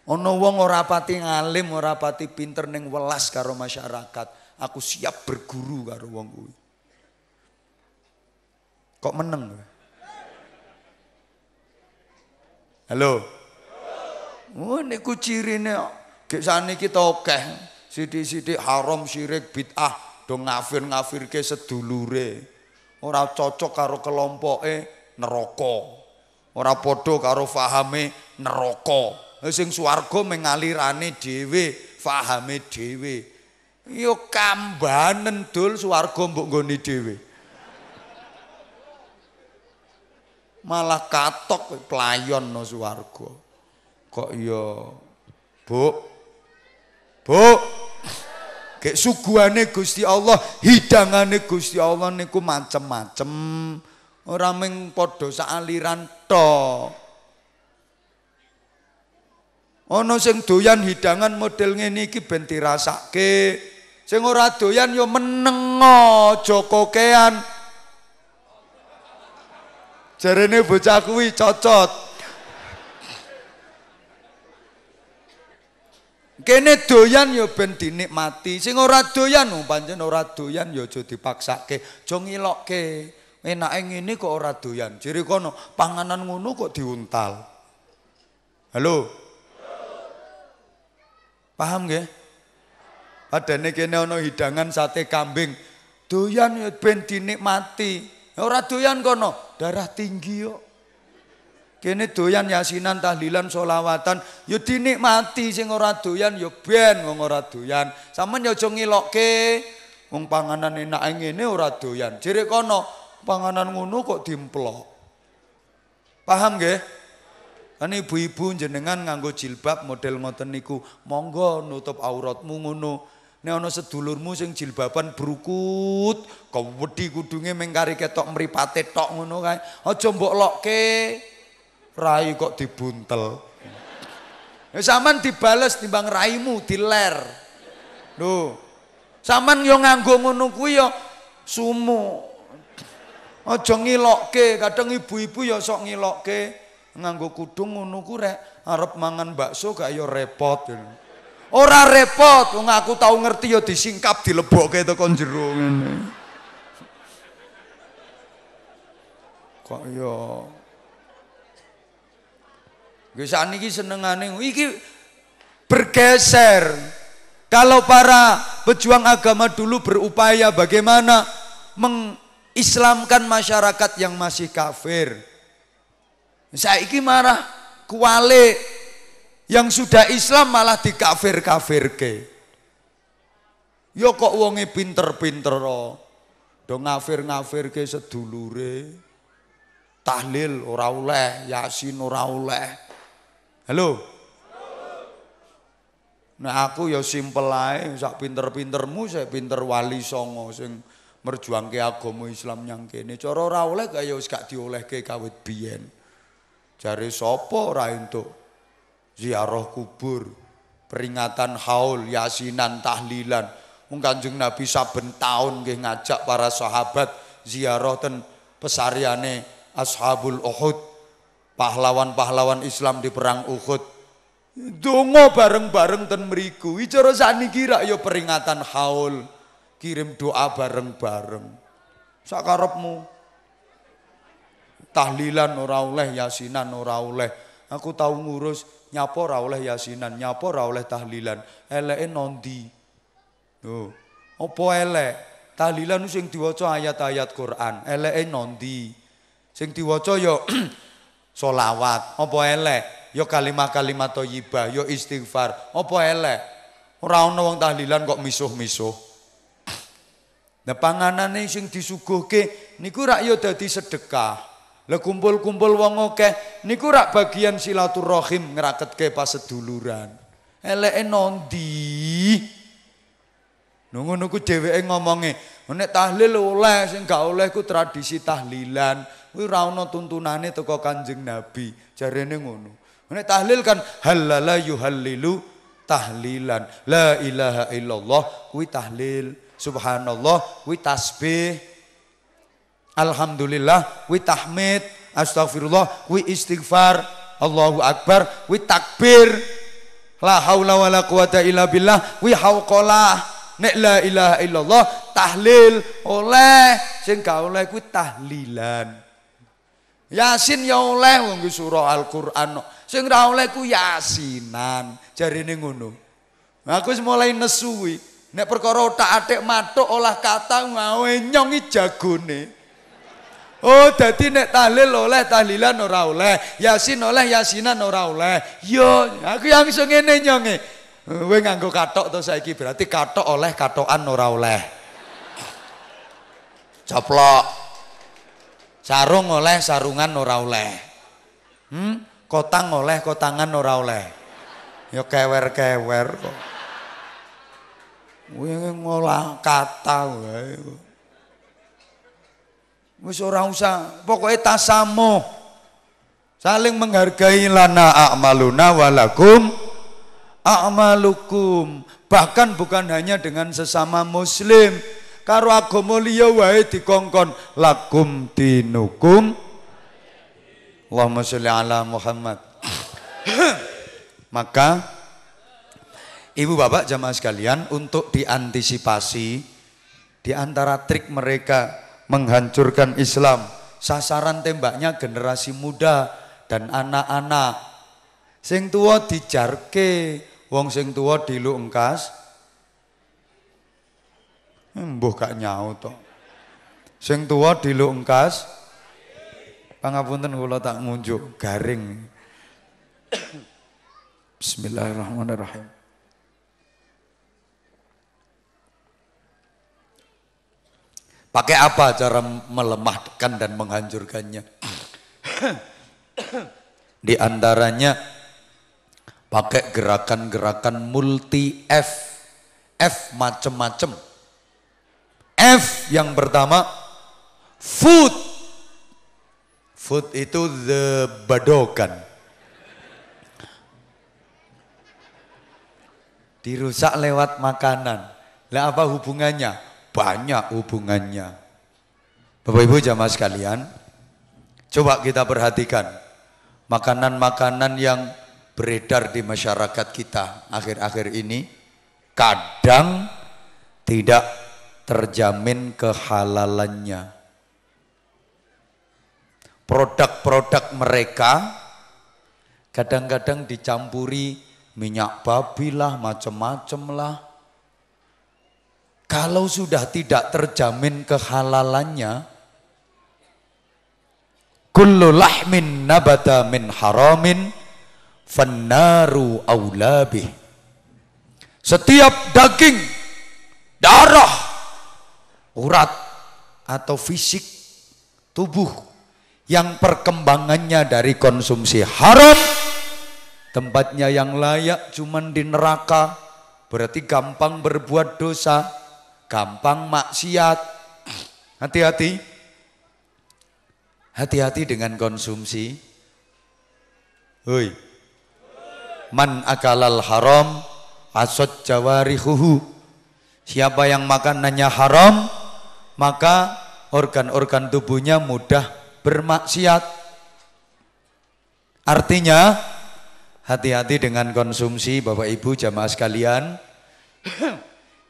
Ono wong ora pati ngalim, ora pati pinter neng welas karo masyarakat. Aku siap berguru karo wong kuwi kok meneng. Halo. Oh niku cirine gek saniki kita akeh. Sithik-sithik haram syirik bid'ah do ngafir-ngafirke sedulure. Ora cocok karo kelompoke neraka. Ora padha karo fahame neraka. Eh, sing swarga mengalirane dhewe, fahame dhewe. Ya kambanen dul swarga mbok nggone dhewe. malah katok pelayon no suwargo kok yo bu bu kayak suguhane gusti allah hidangane gusti allah niku macem-macem orang meng podo saaliran to ono sing doyan hidangan model ngene iki ben dirasake sing ora doyan yo meneng aja kokean jarene bocah kuwi cocot kene doyan ya ben dinikmati sing ora doyan pancen ora doyan ya aja dipaksake aja ngilokke enake ngene kok ora doyan jere kono panganan ngono kok diuntal halo paham nggih padane kene ana hidangan sate kambing doyan ya ben dinikmati ora doyan kono darah tinggi yo. Kene doyan yasinan, tahlilan, solawatan, yo dinikmati sing ora doyan yo ben wong ora doyan. Sampeyan yo aja ngilokke wong panganan enak ngene ora doyan. Jere kono panganan ngono kok dimplok. Paham nggih? Kan ibu-ibu jenengan nganggo jilbab model ngoten niku, monggo nutup auratmu ngono. Nek ana sedulurmu sing jilbaban brukut, kewedi kudunge kudungnya mengkari ketok mripate tok ngono kae. Aja mbok lokke. Rai kok dibuntel. Ya sampean dibales timbang raimu diler. Lho. Saman yo nganggo ngono kuwi yo sumu. Aja ngilokke, kadang ibu-ibu ya sok ngilokke. Nganggo kudung ngono ku rek arep mangan bakso gak yo repot. Ya. Ora repot, wong aku tau ngerti ya disingkap dilebokke itu jero ngene. Kok ya Wis seneng aneh, iki bergeser. Kalau para pejuang agama dulu berupaya bagaimana mengislamkan masyarakat yang masih kafir. iki marah kuale. yang sudah Islam malah dikafir kafir ke yo kok wonge pinter pinter do ngafir ngafir ke sedulure tahlil ora oleh yasin ora oleh halo Nah aku ya simpel ae, sak pinter-pintermu sak pinter wali songo sing merjuangke agama Islam yang kene. Cara ora oleh kaya wis gak diolehke kawit biyen. Jare sapa ora entuk ziarah kubur, peringatan haul, yasinan, tahlilan. Mung Kanjeng Nabi saben tahun nggih ngajak para sahabat ziarah ten pesariane Ashabul Uhud, pahlawan-pahlawan Islam di perang Uhud. Dongo bareng-bareng ten mriku. Icara saniki rak ya peringatan haul, kirim doa bareng-bareng. Sakarepmu tahlilan ora oleh, yasinan ora oleh. Aku tahu ngurus nyapa ora oleh yasinan, nyapa ora oleh tahlilan, eleke nondi. Lho, apa elek? Tahlilan sing diwaca ayat-ayat Quran, eleke nondi. Sing diwaca yo ya solawat, apa elek? yo ya kalimat-kalimat thayyibah, yo ya istighfar, opo elek? Ora ana wong tahlilan kok misuh-misuh. Nah panganane sing disuguhke niku rak ya dadi sedekah. Lah kumpul-kumpul wong akeh niku rak bagian silaturahim ngraketke paseduluran. Eleke nondi? nunggu nungu dheweke ngomongnya, nek tahlil oleh sing gak oleh ku tradisi tahlilan. Kuwi ra tuntunannya toko Kanjeng Nabi, cari ngono. Nek tahlil kan halala yuhallilu tahlilan. La ilaha illallah kuwi tahlil. Subhanallah kuwi tasbih. Alhamdulillah, wi tahmid, astagfirullah, wi istighfar, Allahu Akbar, wi takbir, la haula wa la quwata illa billah, wi hauqolah, nek la ilaha illallah, tahlil, oleh, sing gak oleh kuwi tahlilan. Yasin ya oleh wong surah Al-Qur'an. Sing ra oleh ku yasinan, jarine ngono. Nah, aku wis mulai nesu kuwi. Nek perkara otak-atik matuk olah kata ngawe nyongi jagone. Oh dadi nek tahlil oleh tahlilan ora oleh, yasin oleh yasinan ora oleh. Yo aku yang iso ngene nyonge. Kowe nganggo katok to saiki berarti katok oleh katokan ora oleh. Coplok. Sarung oleh sarungan ora oleh. Hmm? Kotang oleh kotangan ora oleh. Yo kewer-kewer kok. Kowe ngolah kata wae kok. Wis ora usah, pokoke tasamu. Saling menghargai lana a'maluna walakum a'malukum. Bahkan bukan hanya dengan sesama muslim, karo agama liya wae dikongkon lakum dinukum. Allahumma sholli ala Muhammad. Maka Ibu Bapak jamaah sekalian untuk diantisipasi di antara trik mereka menghancurkan Islam. Sasaran tembaknya generasi muda dan anak-anak. Sing tua dijarke, wong sing tua dilu engkas. Eh, mbuh gak nyau to. Sing tua dilu engkas. Pangapunten kula tak ngunjuk garing. Bismillahirrahmanirrahim. Pakai apa cara melemahkan dan menghancurkannya? Di antaranya pakai gerakan-gerakan multi F. F macam-macam. F yang pertama food. Food itu the badokan. Dirusak lewat makanan. Lah apa hubungannya? banyak hubungannya. Bapak Ibu jamaah sekalian, coba kita perhatikan makanan-makanan yang beredar di masyarakat kita akhir-akhir ini kadang tidak terjamin kehalalannya. Produk-produk mereka kadang-kadang dicampuri minyak babi lah, macam-macam lah. Kalau sudah tidak terjamin kehalalannya, kullu lahmin nabata min haramin fannaru Setiap daging, darah, urat atau fisik tubuh yang perkembangannya dari konsumsi haram tempatnya yang layak cuman di neraka berarti gampang berbuat dosa gampang maksiat. Hati-hati. Hati-hati dengan konsumsi. Hoi. Man akalal haram asad jawarihuhu. Siapa yang makan nanya haram, maka organ-organ tubuhnya mudah bermaksiat. Artinya, hati-hati dengan konsumsi Bapak Ibu jamaah sekalian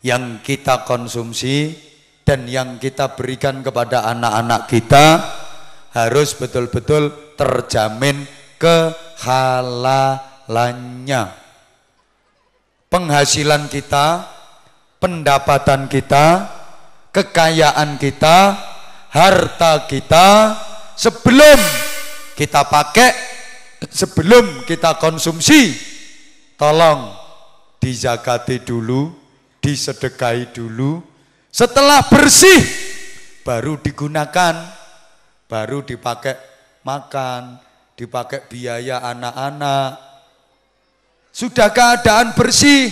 yang kita konsumsi dan yang kita berikan kepada anak-anak kita harus betul-betul terjamin kehalalannya. Penghasilan kita, pendapatan kita, kekayaan kita, harta kita sebelum kita pakai, sebelum kita konsumsi, tolong dijagati dulu disedekai dulu, setelah bersih baru digunakan, baru dipakai makan, dipakai biaya anak-anak. Sudah keadaan bersih.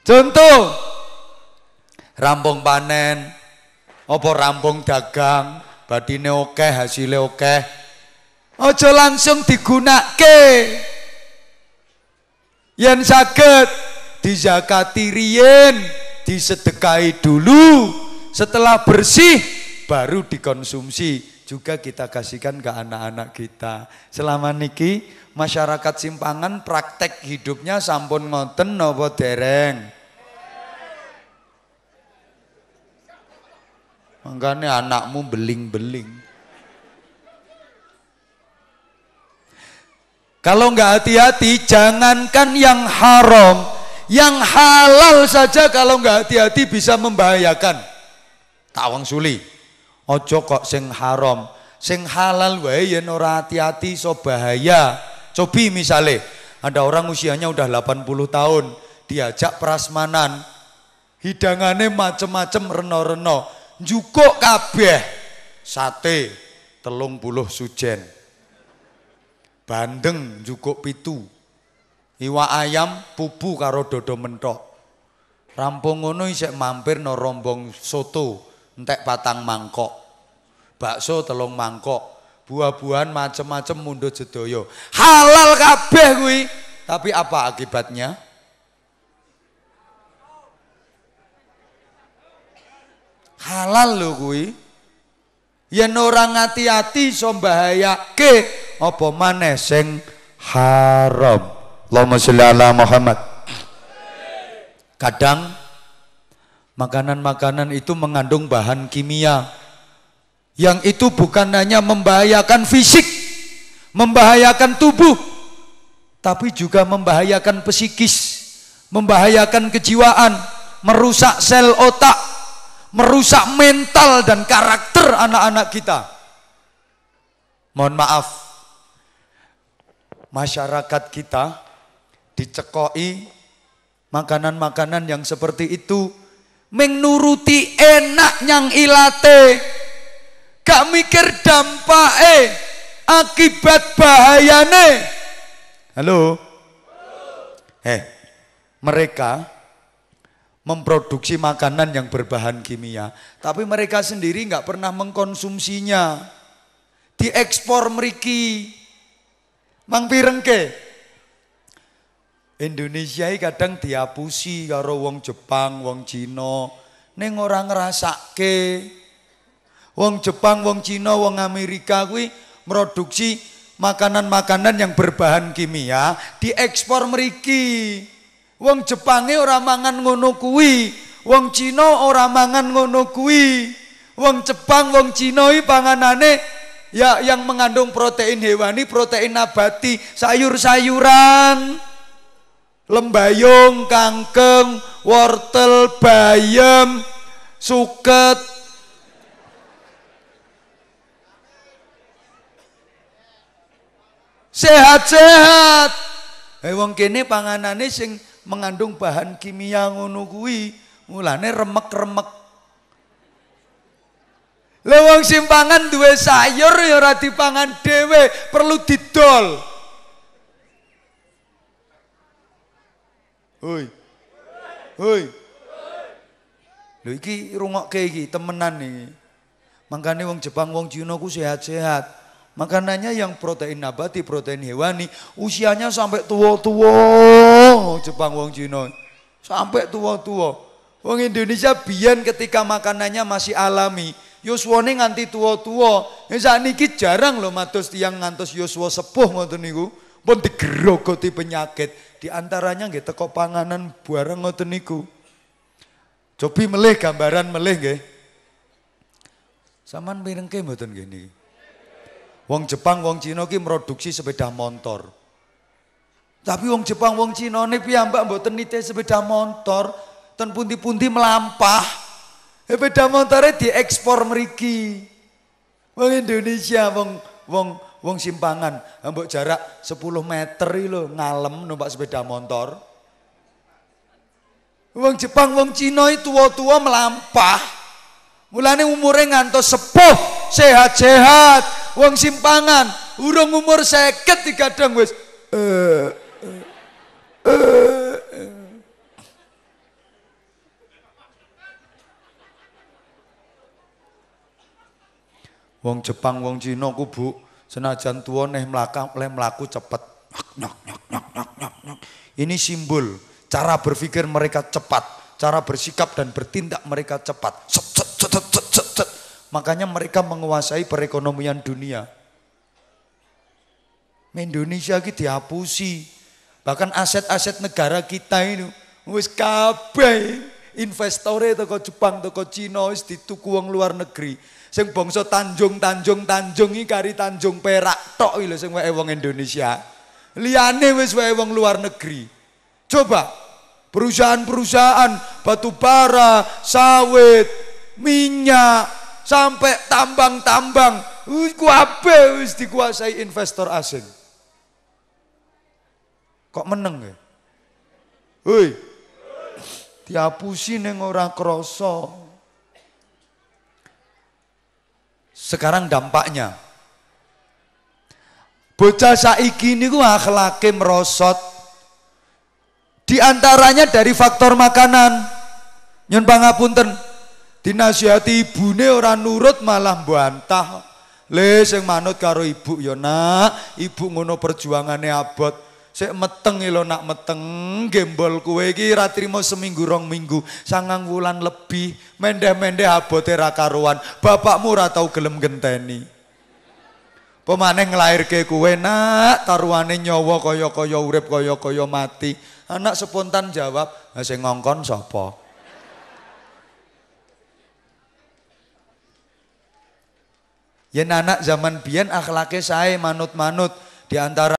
Contoh, rampung panen, apa rampung dagang, badine oke, hasilnya oke. Ojo langsung digunakan yang sakit dizakati rien, disedekai dulu, setelah bersih baru dikonsumsi juga kita kasihkan ke anak-anak kita. Selama niki masyarakat simpangan praktek hidupnya sampun ngoten nopo dereng. Makanya anakmu beling-beling. Kalau nggak hati-hati, jangankan yang haram, yang halal saja kalau nggak hati-hati bisa membahayakan tawang suli, ojo kok sing haram sing halal wae yen ora hati-hati so bahaya cobi misale ada orang usianya udah 80 tahun diajak prasmanan hidangannya macem-macem reno-reno njukuk kabeh sate telung puluh sujen bandeng njukuk pitu Iwak ayam pupu karo dodo mentok. Rampung ngono isek mampir no rombong soto entek patang mangkok. Bakso telung mangkok, buah-buahan macem-macem mundut sedoyo. Halal kabeh kuwi. Tapi apa akibatnya? Halal lho kuwi. yen ora ngati-ati iso ke, apa maneh sing haram Allahumma sholli ala Muhammad. Kadang makanan-makanan itu mengandung bahan kimia yang itu bukan hanya membahayakan fisik, membahayakan tubuh, tapi juga membahayakan psikis, membahayakan kejiwaan, merusak sel otak, merusak mental dan karakter anak-anak kita. Mohon maaf, masyarakat kita dicekoi makanan-makanan yang seperti itu menuruti enaknya enak yang ilate gak mikir e akibat bahayane halo eh mereka memproduksi makanan yang berbahan kimia tapi mereka sendiri nggak pernah mengkonsumsinya diekspor meriki mang Indonesia ini kadang diapusi karo wong Jepang, wong Cina. Ning ora ngrasake. Wong Jepang, wong Cina, wong Amerika kuwi produksi makanan-makanan yang berbahan kimia diekspor meriki. Wong Jepange ora mangan ngono kuwi, wong Cina ora mangan ngono kuwi. Wong Jepang, wong Cina iki panganane ya yang mengandung protein hewani, protein nabati, sayur-sayuran. lembayung, kangkeng, wortel, bayam, suket. Sehat-sehat. Eh wong kene panganane sing mengandung bahan kimia ngono kuwi, mulane remek-remek. Lah wong sing pangan duwe sayur ya ora dipangan dhewe, perlu didol. Hoi. Hoi. Lho iki rungokke iki temenan iki. Mangkane wong Jepang wong Cina ku sehat-sehat. Makanannya yang protein nabati, protein hewani, usianya sampai tua-tua Jepang wong Cina. Sampai tua-tua. Wong Indonesia biyen ketika makanannya masih alami, yuswane nganti tua-tua. Ya sakniki jarang lho matos tiang ngantos yuswa sepuh ngoten niku. Pun digerogoti penyakit. Di antaranya nggih teko panganan bareng ngoten niku. Cobi melih gambaran melih nggih. Saman mirengke mboten gini. Wong Jepang, wong Cina ki produksi sepeda motor. Tapi wong Jepang, wong Cina ne piyambak mboten nite sepeda motor, ten pundi-pundi melampah. Sepeda motornya diekspor meriki. Wong Indonesia, wong wong Wong simpangan, mbok jarak 10 meter lho ngalem numpak sepeda motor. Wong Jepang, wong Cina tua-tua melampah. Mulane umure ngantos sepuh, sehat-sehat. Wong simpangan, urung umur seket digadang wis eh, eh, eh, eh. Wong Jepang, wong Cina ku, Bu. Senajan tua neh melaka, leh melaku cepat, Nyok, nyok, nyok, nyok, nyok, nyok, Ini simbol cara berpikir mereka cepat, cara bersikap dan bertindak mereka cepat. Set, set, set, set, set, set. Makanya mereka menguasai perekonomian dunia. Indonesia kita dihapusi. Bahkan aset-aset negara kita ini wis kabeh investore toko Jepang, toko Cina wis dituku luar negeri. Sing bangsa Tanjung-Tanjung-Tanjung iki kari Tanjung Perak tok iki lho sing wae wong Indonesia. Liyane wis wae wong luar negeri. Coba perusahaan-perusahaan batu bara, sawit, minyak, sampai tambang-tambang iku kabeh wis dikuasai investor asing. Kok meneng ya? Tiap Diapusi neng orang krosok. Sekarang dampaknya. Bocah saiki niku akhlake merosot. Di antaranya dari faktor makanan. Nyun pangapunten. Dinasihati ibune ora nurut malah bantah. Le sing manut karo ibu yo ya nak, ibu ngono perjuangane abot. Sik meteng lho nak meteng gembol kue iki ra trimo seminggu rong minggu, sangang wulan lebih, mendeh-mendeh abote ra karuan. Bapakmu ra tau gelem genteni. Pemaneh nglairke kue nak taruhane nyawa kaya-kaya urip kaya-kaya mati. Anak spontan jawab, "Ha sing ngongkon sapa?" Yen anak zaman biyen akhlake sae manut-manut di antara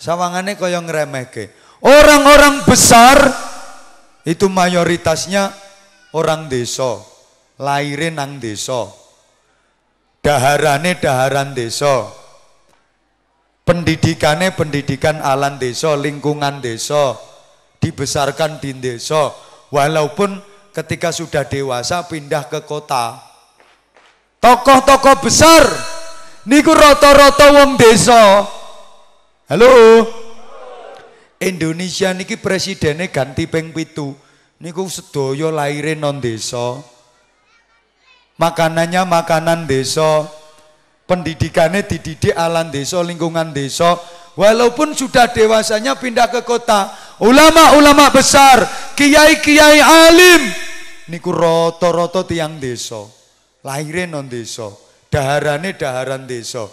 Sawangane kaya ngremehke. Orang-orang besar itu mayoritasnya orang desa, lahir nang desa. Daharane daharan desa. Pendidikane pendidikan alam desa, lingkungan desa, dibesarkan di desa. Walaupun ketika sudah dewasa pindah ke kota. Tokoh-tokoh besar niku rata-rata wong desa Halo. Indonesia niki presidennya ganti peng pitu. Niku sedoyo lahirin non desa. Makanannya makanan Deso. Pendidikannya dididik alam Deso, lingkungan Deso. Walaupun sudah dewasanya pindah ke kota. Ulama-ulama besar, kiai-kiai alim. Niku roto-roto tiang Deso. Lahirin non desa. Daharane daharan Deso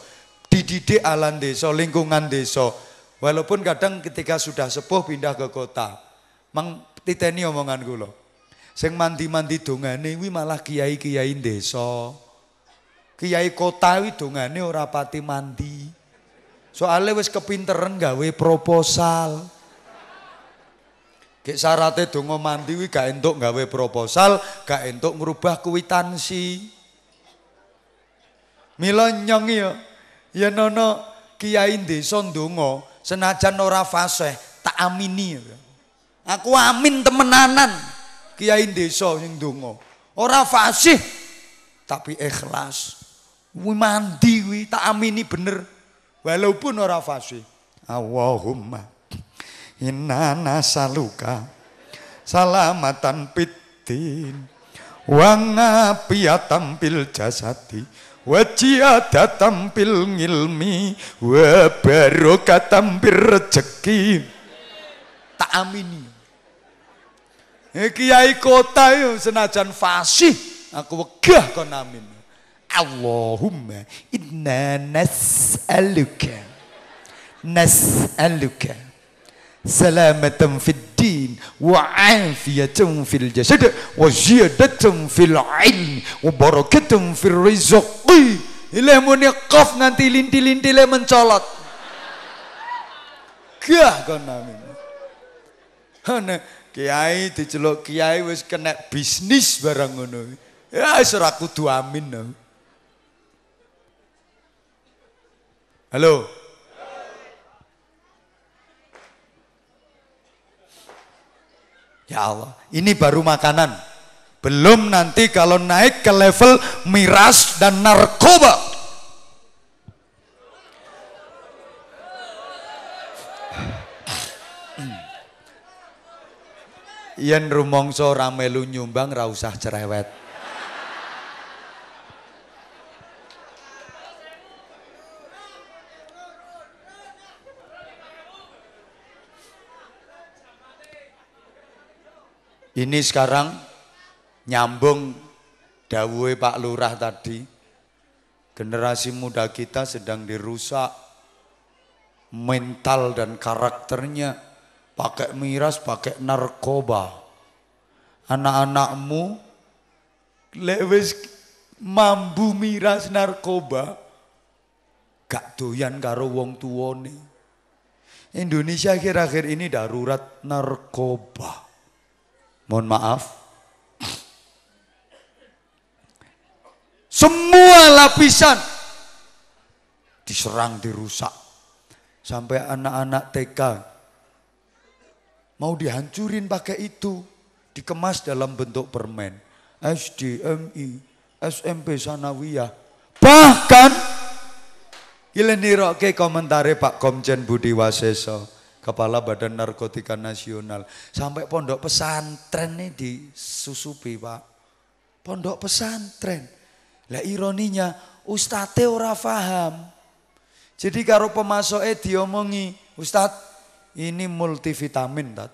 dididik ala desa, lingkungan desa. Walaupun kadang ketika sudah sepuh pindah ke kota. Mang titeni omongan kula. Sing mandi-mandi dongane wi malah kiai-kiai desa. Kiai kota wi dongane ora pati mandi. Soale wis kepinteren gawe proposal. Kek syarate donga mandi wi gak entuk gawe proposal, gak entuk ngrubah kuitansi. Mila nyong ya. Ya nono kiai desa ndonga senajan ora fasih tak amini. Aku amin temenanan kiai desa sing ndonga. Ora fasih tapi ikhlas. Kuwi mandi kuwi tak amini bener walaupun ora fasih. Allahumma inna nasaluka salamatan pitin wa ngafiatan bil Wajiada tampil ngilmi Wa barokah tampil rezeki. Tak amini eh, Kiai kota yo senajan fasih aku wegah kon amin. Allahumma inna nas'aluka nas'aluka salamatan fid din وعافية في الجسد وزيادة في العلم وبركة في الرزق lemune kof nanti lintil lintile mencolot gah kon amin ana kiai diceluk kiai wis kena bisnis barang ngono ya wis ora kudu amin halo Ya Allah, ini baru makanan. Belum nanti kalau naik ke level miras dan narkoba. Yen rumongso ramelu nyumbang ra usah cerewet. Ini sekarang nyambung Dawei Pak Lurah tadi. Generasi muda kita sedang dirusak mental dan karakternya pakai miras, pakai narkoba. Anak-anakmu lewis mambu miras narkoba gak doyan karo wong tuwone. Indonesia akhir-akhir ini darurat narkoba. Mohon maaf. Semua lapisan diserang, dirusak. Sampai anak-anak TK mau dihancurin pakai itu. Dikemas dalam bentuk permen. SDMI, SMP Sanawiyah. Bahkan, ini roke komentari Pak Komjen Budi Waseso Kepala Badan Narkotika Nasional. Sampai pondok pesantren ini disusupi Pak. Pondok pesantren. Lah ironinya Ustadz ora faham. Jadi pemasok pemasoknya diomongi, Ustadz ini multivitamin Tat.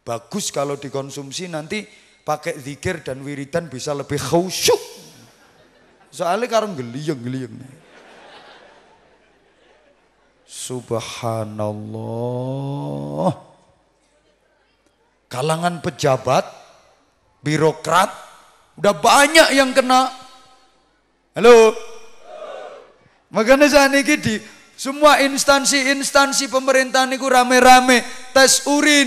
Bagus kalau dikonsumsi nanti pakai zikir dan wiridan bisa lebih khusyuk. Soalnya karo geliang geliyeng Subhanallah. Kalangan pejabat, birokrat, udah banyak yang kena. Halo. Makanya saya ini di semua instansi-instansi pemerintah niku rame-rame tes urin.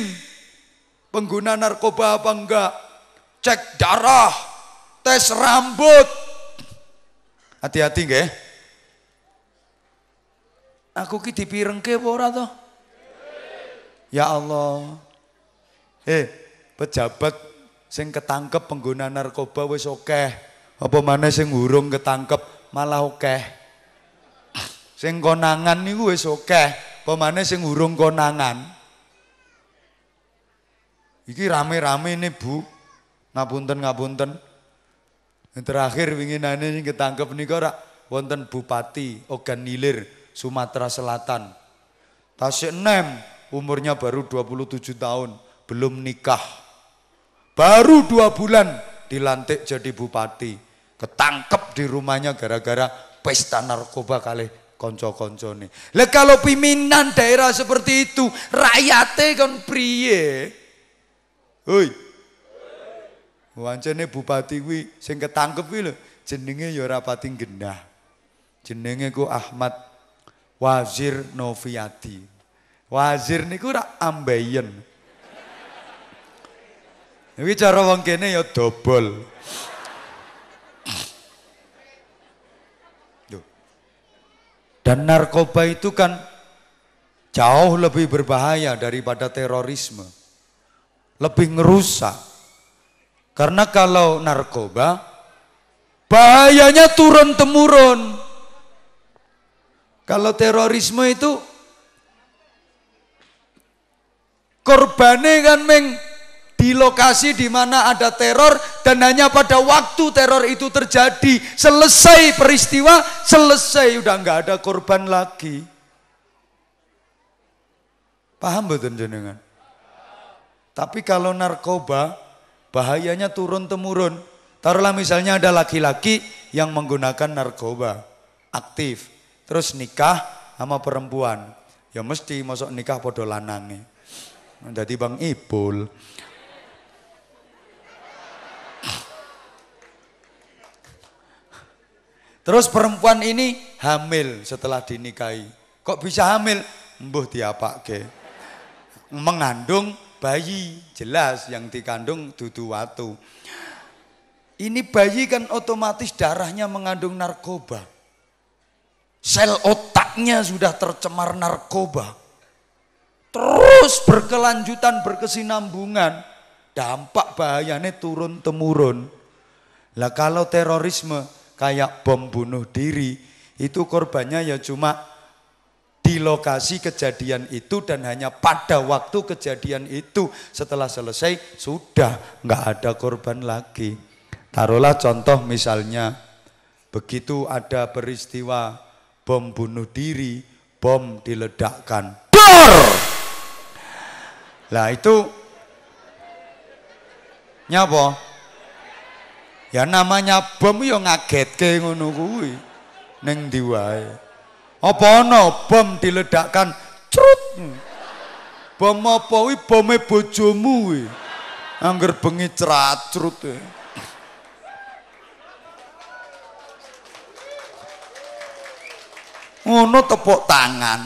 Pengguna narkoba apa enggak? Cek darah, tes rambut. Hati-hati gak ya? -hati Aku ki dipirengke apa ora toh? Ya Allah. Eh, pejabat sing ketangkep pengguna narkoba wis akeh. Apa mana sing urung ketangkep malah akeh. Sing konangan niku wis akeh. Apa mana sing urung konangan? Iki rame-rame ini Bu. Ngapunten ngapunten. Yang terakhir ane sing ketangkep nih ora wonten bupati ogan nilir. Sumatera Selatan. Tasik Nem umurnya baru 27 tahun, belum nikah. Baru dua bulan dilantik jadi bupati. Ketangkep di rumahnya gara-gara pesta narkoba kali konco-konco nih. Lah kalau pimpinan daerah seperti itu, rakyatnya kan priye? Hoi, Wancane bupati kuwi sing ketangkep kuwi lho jenenge ya ora pati gendah. Jenenge ku Ahmad Wazir Noviadi. Wazir niku rak ambeien. Iki cara wong kene ya dobol. Dan narkoba itu kan jauh lebih berbahaya daripada terorisme. Lebih ngerusak. Karena kalau narkoba bahayanya turun temurun. Kalau terorisme itu korbannya kan meng di lokasi di mana ada teror dan hanya pada waktu teror itu terjadi selesai peristiwa selesai udah nggak ada korban lagi paham betul jenengan tapi kalau narkoba bahayanya turun temurun taruhlah misalnya ada laki-laki yang menggunakan narkoba aktif terus nikah sama perempuan. Ya mesti masuk nikah podo lanange. Jadi Bang Ipul. Terus perempuan ini hamil setelah dinikahi. Kok bisa hamil? Mbuh diapake. Mengandung bayi, jelas yang dikandung tutu watu. Ini bayi kan otomatis darahnya mengandung narkoba. Sel otaknya sudah tercemar narkoba. Terus berkelanjutan, berkesinambungan. Dampak bahayanya turun-temurun. Lah kalau terorisme kayak bom bunuh diri, itu korbannya ya cuma di lokasi kejadian itu dan hanya pada waktu kejadian itu setelah selesai sudah nggak ada korban lagi taruhlah contoh misalnya begitu ada peristiwa bom bunuh diri, bom diledakkan. Dor! Lah itu nyapa? Ya namanya bom yo ya ngagetke ngono kuwi. Ning ndi wae. Apa ana bom diledakkan crut. Bom apa kuwi bome bojomu kuwi. Angger bengi cracrut. Ya. ngono tepuk tangan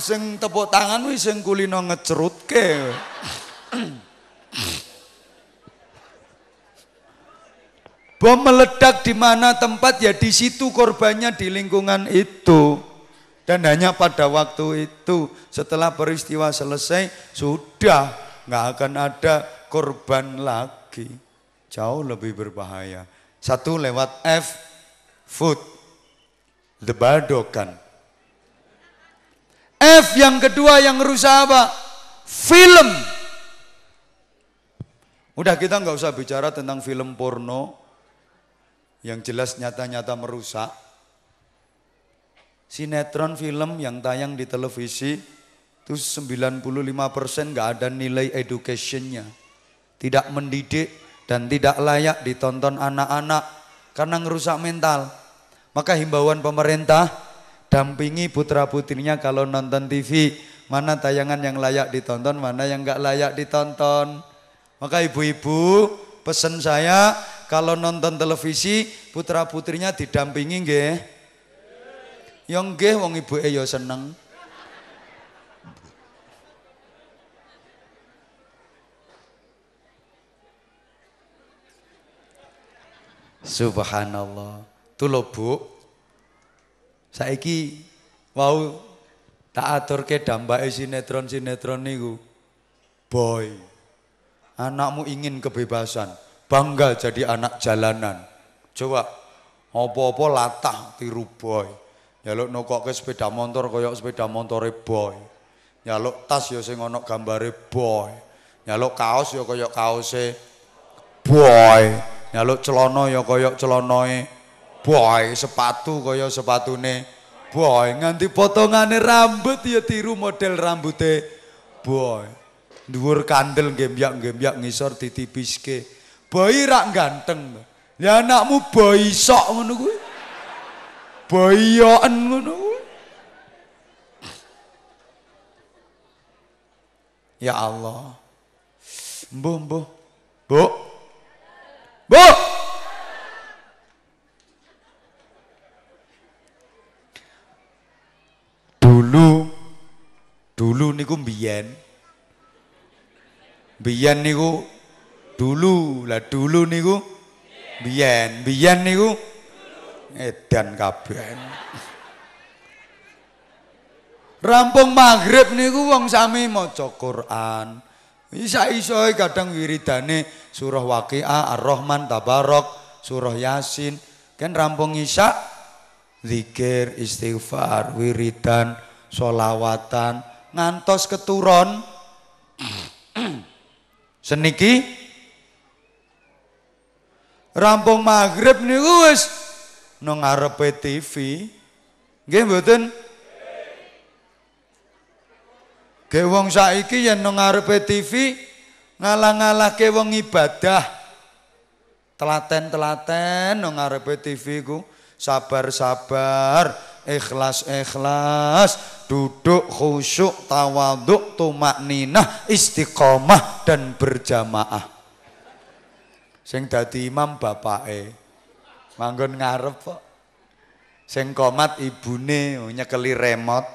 sing tepuk tangan wis sing kulino ngecerutke bom meledak di mana tempat ya di situ korbannya di lingkungan itu dan hanya pada waktu itu setelah peristiwa selesai sudah nggak akan ada korban lagi jauh lebih berbahaya satu lewat F food lebadokan. F yang kedua yang rusak apa? Film. Udah kita nggak usah bicara tentang film porno yang jelas nyata-nyata merusak. Sinetron film yang tayang di televisi itu 95% nggak ada nilai educationnya. Tidak mendidik dan tidak layak ditonton anak-anak karena ngerusak mental. Maka himbauan pemerintah dampingi putra putrinya kalau nonton TV mana tayangan yang layak ditonton, mana yang nggak layak ditonton. Maka ibu-ibu pesan saya kalau nonton televisi putra putrinya didampingi nggih. yang nggih wong ibu yo ya seneng. Subhanallah. Tuh lo bu, Saiki wau tak aturke dambake sinetron-sinetron niku. Boy. Anakmu ingin kebebasan, bangga jadi anak jalanan. Coba opo-opo latah tiru boy. Nyaluk ke sepeda motor koyok sepeda motor boy. Nyaluk tas ya sing ana gambare boy. Nyaluk kaos ya koyok kaose boy. Nyaluk celono ya koyok celanae boy sepatu kaya sepatune boy nganti potongane rambut ya tiru model rambute boy dhuwur kandel gembyak-gembyak ngisor ditipiske boy rak ganteng ya anakmu boy sok ngono kuwi boyoen ngono Ya Allah. Mbuh, mbuh. Bu. Bu. Dulu niku mbiyen. Mbiyen niku dulu. Lah dulu niku mbiyen. Mbiyen niku edan kabeh. Rampung maghrib niku wong sami maca Quran. Isa isoi kadang wiridane surah Waqiah, Ar-Rahman, Tabarok, surah Yasin. Kan rampung Isya zikir, istighfar, wiridan, solawatan, ngantos keturon seniki rampung maghrib niku wis nang ngarepe TV nggih mboten ge wong saiki yen nang ngarepe TV ngalah-ngalahke wong ibadah telaten-telaten nang ngarepe TV ku sabar-sabar ikhlas ikhlas duduk khusyuk tawaduk tumak ninah istiqomah dan berjamaah sing dadi imam eh, manggon ngarep kok sing komat ibune oh, nyekeli remot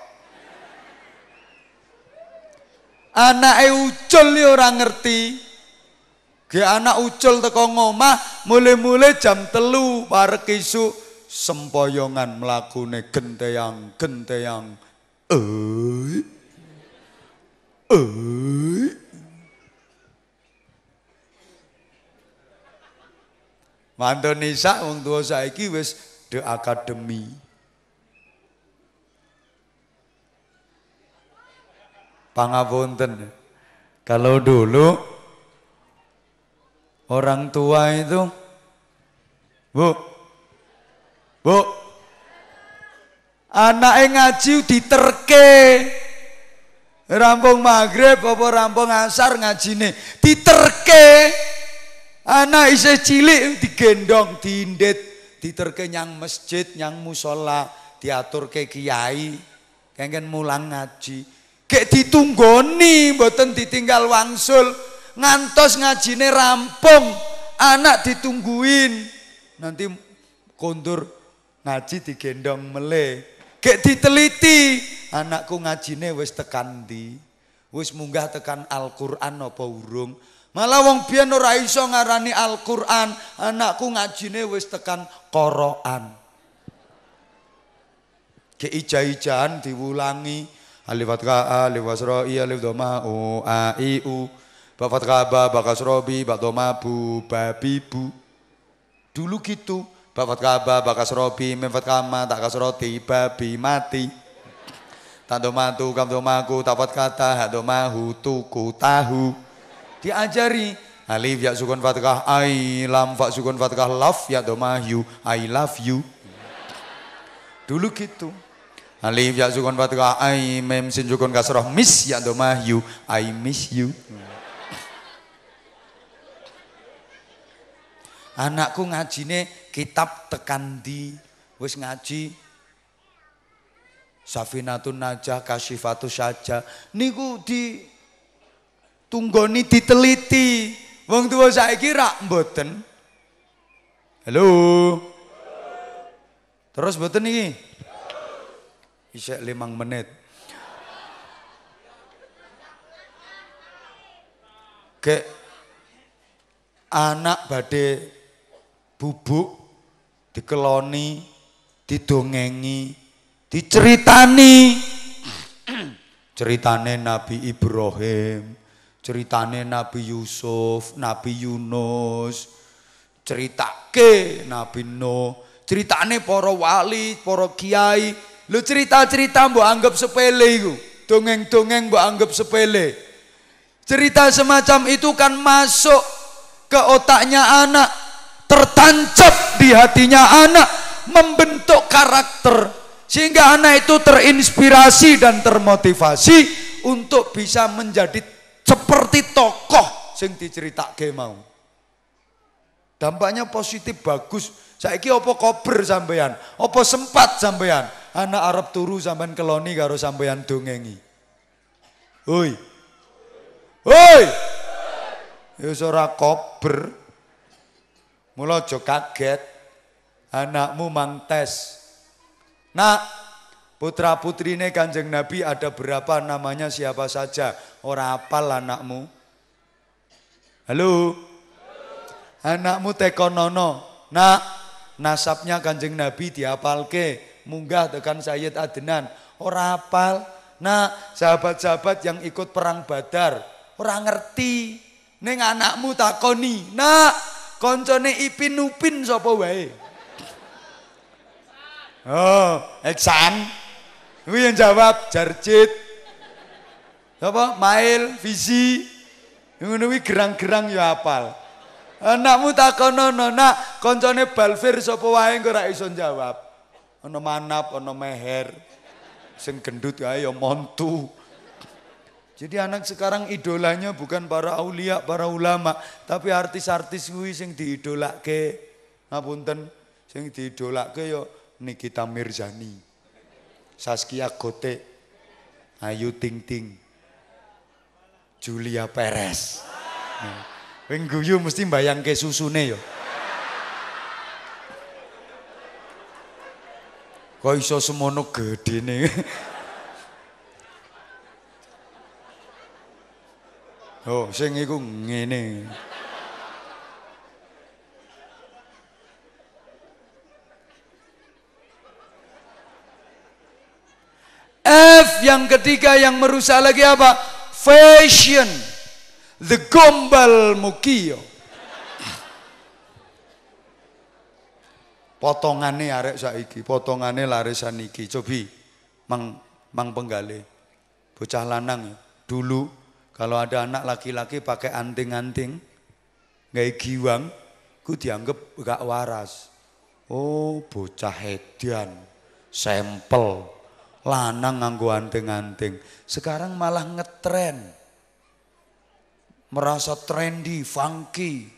Anak ucul ya ora ngerti ge anak ucul teko ngomah mulai-mulai jam telu parek isuk sempoyongan melakukan genteyang genteyang eh eh Mantu Nisa wong tuwa saiki wis de akademi. Pangapunten. Kalau dulu orang tua itu Bu, Bu. Anake ngaji diterke. Rampung maghrib apa rampung asar ngajine diterke. Anak isih cilik digendong diindit diterke nyang masjid nyang musala diaturke kiai kengen mulang ngaji. Kek ditunggoni mboten ditinggal wangsul ngantos ngajine rampung anak ditungguin nanti kondur ngaji digendong mele. ke diteliti, anakku ngajine wis tekan di. Wis munggah tekan Al-Qur'an apa urung? Malah wong biyen ora iso ngarani Al-Qur'an, anakku ngajine wis tekan Qur'an. Ke ija-ijaan diwulangi alif fathah alif wasra i alif doma u a i u bapak fathah ba ba bi bu babi bu. Dulu gitu. Bafat kaba bakas robi mifat kama tak kasroti babi mati. Tanto matu kam domaku tapat kata hak mahu, tuku tahu. Diajari alif ya sukun fatkah ai lam fa sukun fatkah love ya domahyu I love you. Dulu gitu. Alif ya sukun fatkah ai mem sin sukun kasroh miss ya domahyu I miss you. Anakku ngajine kitab tekan di wis ngaji Safinatun Najah Kasifatu saja niku di tunggoni diteliti wong tua saya kira, mboten Halo Terus mboten ini bisa limang menit Ke anak badai bubuk dikeloni, didongengi, diceritani. ceritane Nabi Ibrahim, ceritane Nabi Yusuf, Nabi Yunus, ceritake Nabi Nuh, ceritane para wali, para kiai. Lu cerita-cerita mbok anggap sepele iku. Dongeng-dongeng mbok anggap sepele. Cerita semacam itu kan masuk ke otaknya anak tertancap di hatinya anak membentuk karakter sehingga anak itu terinspirasi dan termotivasi untuk bisa menjadi seperti tokoh sing diceritake mau dampaknya positif bagus saya saiki opo kober sampean opo sempat sampean anak Arab turu sampean keloni karo sampean dongengi hoi hoi ya ora kober Mula aja kaget. Anakmu mangtes. Nak, putra-putrine Kanjeng Nabi ada berapa namanya siapa saja? Ora apal anakmu. Halo. Anakmu nono. Nak, nasabnya Kanjeng Nabi ke? Munggah tekan Sayyid Adnan. Ora apal. Nak, sahabat-sahabat yang ikut perang Badar Orang ngerti. Neng anakmu takoni, "Nak, koncone Ipin Upin sapa wae. Oh, Eksan. Kuwi yang jawab Jarjit. Sapa? Mail, Visi. Ngono kuwi gerang-gerang ya apal. Anakmu takon ana nak koncone Balfir sapa wae engko ora iso jawab. Ana manap, ana meher. Sing gendut kae ya montu. Jadi anak sekarang idolanya bukan para aulia, para ulama, tapi artis-artis kuwi sing diidolake. Ngapunten, sing diidolake yo ya Nikita Mirzani, Saskia Gote, Ayu Ting Ting, Julia Perez. Nah, wing guyu mesti mbayangke susune yo. Ya. Kok iso semono gedene. Oh, sing iku ngene. F yang ketiga yang merusak lagi apa? Fashion. The gombal mukio. Potongane arek saiki, potongane larisan iki. Cobi mang mang penggale. Bocah lanang ya, dulu kalau ada anak laki-laki pakai anting-anting, nggak giwang, ku dianggap gak waras. Oh, bocah hedian, sampel, lanang nganggo anting-anting. Sekarang malah ngetren. Merasa trendy, funky,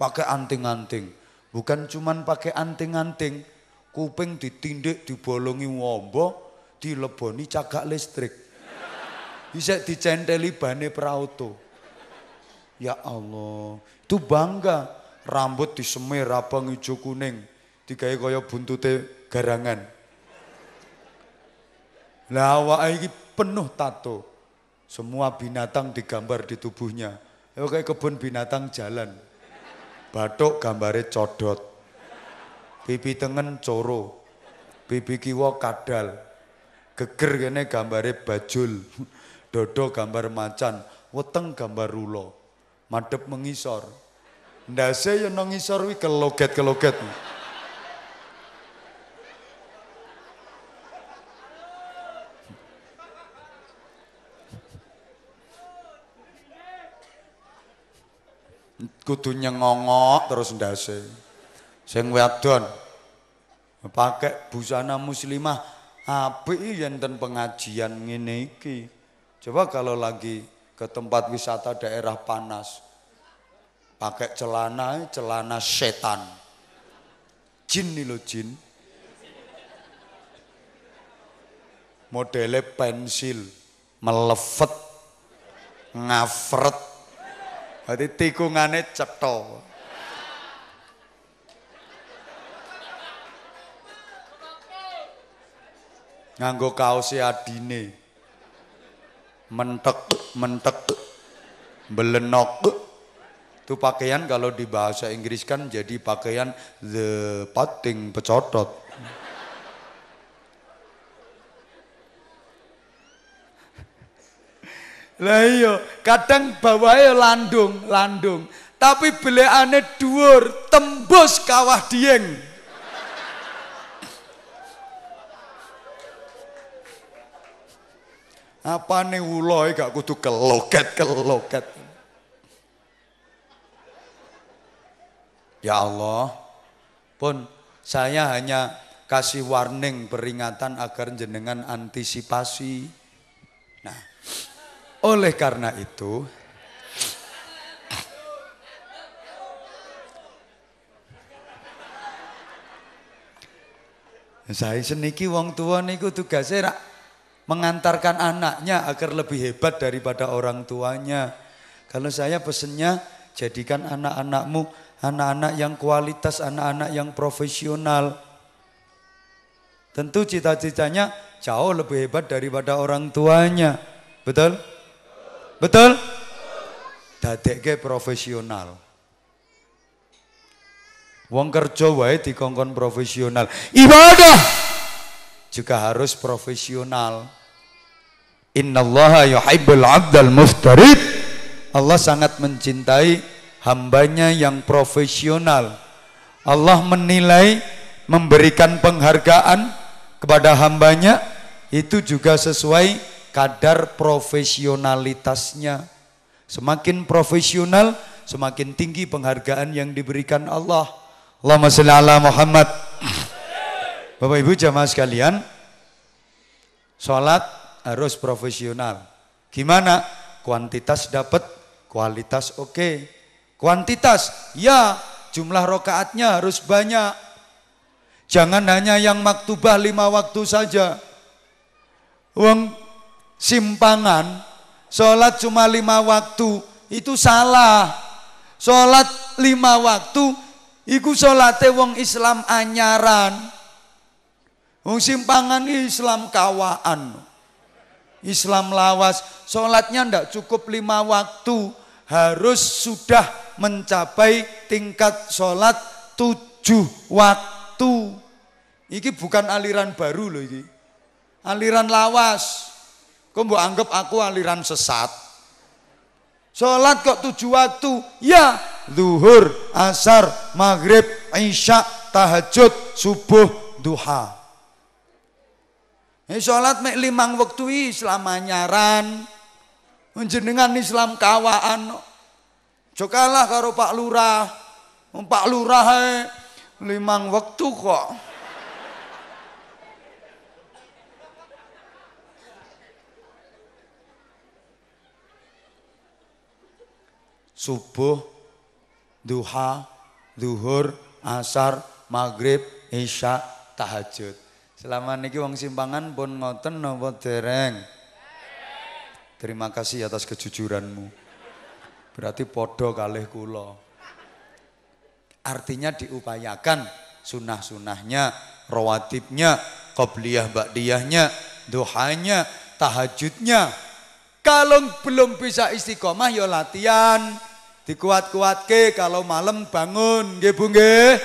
pakai anting-anting. Bukan cuman pakai anting-anting, kuping ditindik, dibolongi wombo, dileboni cagak listrik bisa dicenteli bane perauto. Ya Allah, itu bangga. Rambut di semir abang hijau kuning. tiga kaya buntute garangan. Lah awake penuh tato. Semua binatang digambar di tubuhnya. Ya kayak kebun binatang jalan. Batuk gambare codot. Pipi tengen coro. Pipi kiwa kadal. Geger gini gambare bajul. Dodo gambar macan, weteng gambar rulo. Madep mengisor. Ndase yo nang ngisor wi keloget-keloget. kudu nyengongok terus ndase. Sing wedon pakai busana muslimah apik yen ten pengajian ngene Coba kalau lagi ke tempat wisata daerah panas, pakai celana, celana setan. Jin nih lo jin. Modelnya pensil, melevet ngafret. Berarti tikungannya cetol. Nganggo kaosnya adine mentek mentek belenok itu pakaian kalau di bahasa Inggris kan jadi pakaian the pating pecotot lah iya kadang bawahnya landung landung tapi beliannya dhuwur tembus kawah dieng apa nih ula gak kudu keloket-keloket. Ya Allah, pun saya hanya kasih warning peringatan agar jenengan antisipasi. Nah, oleh karena itu saya seniki wong tua niku tugasnya rak mengantarkan anaknya agar lebih hebat daripada orang tuanya. Kalau saya pesennya jadikan anak-anakmu anak-anak yang kualitas, anak-anak yang profesional. Tentu cita-citanya jauh lebih hebat daripada orang tuanya. Betul? Betul? ke profesional. Wong kerja wae dikongkon profesional. Ibadah juga harus profesional innallaha yuhibbul abdal muftarid Allah sangat mencintai hambanya yang profesional Allah menilai memberikan penghargaan kepada hambanya itu juga sesuai kadar profesionalitasnya semakin profesional semakin tinggi penghargaan yang diberikan Allah Allahumma salli ala Muhammad Bapak Ibu jamaah sekalian Sholat harus profesional. Gimana? Kuantitas dapat, kualitas oke. Okay. Kuantitas, ya jumlah rokaatnya harus banyak. Jangan hanya yang maktubah lima waktu saja. Wong simpangan, sholat cuma lima waktu, itu salah. Sholat lima waktu, iku sholatnya wong Islam anyaran. Wong simpangan Islam kawaan. Islam lawas, sholatnya tidak cukup lima waktu, harus sudah mencapai tingkat sholat tujuh waktu. Ini bukan aliran baru loh ini, Aliran lawas. Kok mau anggap aku aliran sesat? Sholat kok tujuh waktu? Ya, zuhur, asar, maghrib, isya, tahajud, subuh, duha. Eh sholat mek limang waktu selama nyaran. Jenengan Islam kawaan. Jokalah karo Pak Lurah. Pak Lurah limang waktu kok. Subuh, duha, duhur, asar, maghrib, isya, tahajud. Selama niki wong simpangan pun ngoten nopo dereng? Terima kasih atas kejujuranmu. Berarti podo kalih kula. Artinya diupayakan sunah-sunahnya, rawatibnya, qobliyah ba'diyahnya, duhanya, tahajudnya. Kalau belum bisa istiqomah ya latihan. Dikuat-kuatke kalau malam bangun, nggih Bu nggih.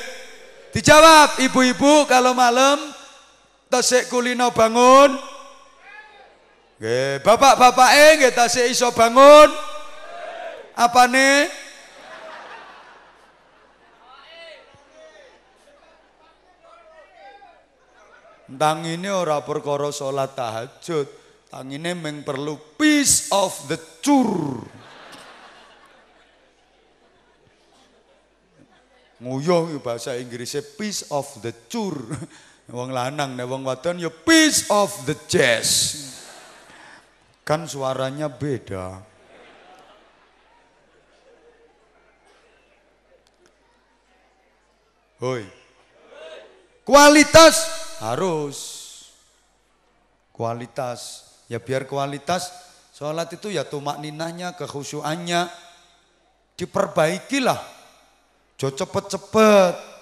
Dijawab ibu-ibu kalau malam Tasik kulino bangun. bapak bapak eh, nggih tasik iso bangun. Tang ini ora perkara salat tahajud, ini meng perlu peace of the tour. Nguyuh bahasa Inggrisnya peace of the tour. Wong lanang nek wong wadon ya piece of the jazz. Kan suaranya beda. Hoi. Kualitas harus. Kualitas. Ya biar kualitas sholat itu ya tumak ninahnya, kekhusyuannya. Diperbaikilah. Jo cepet-cepet.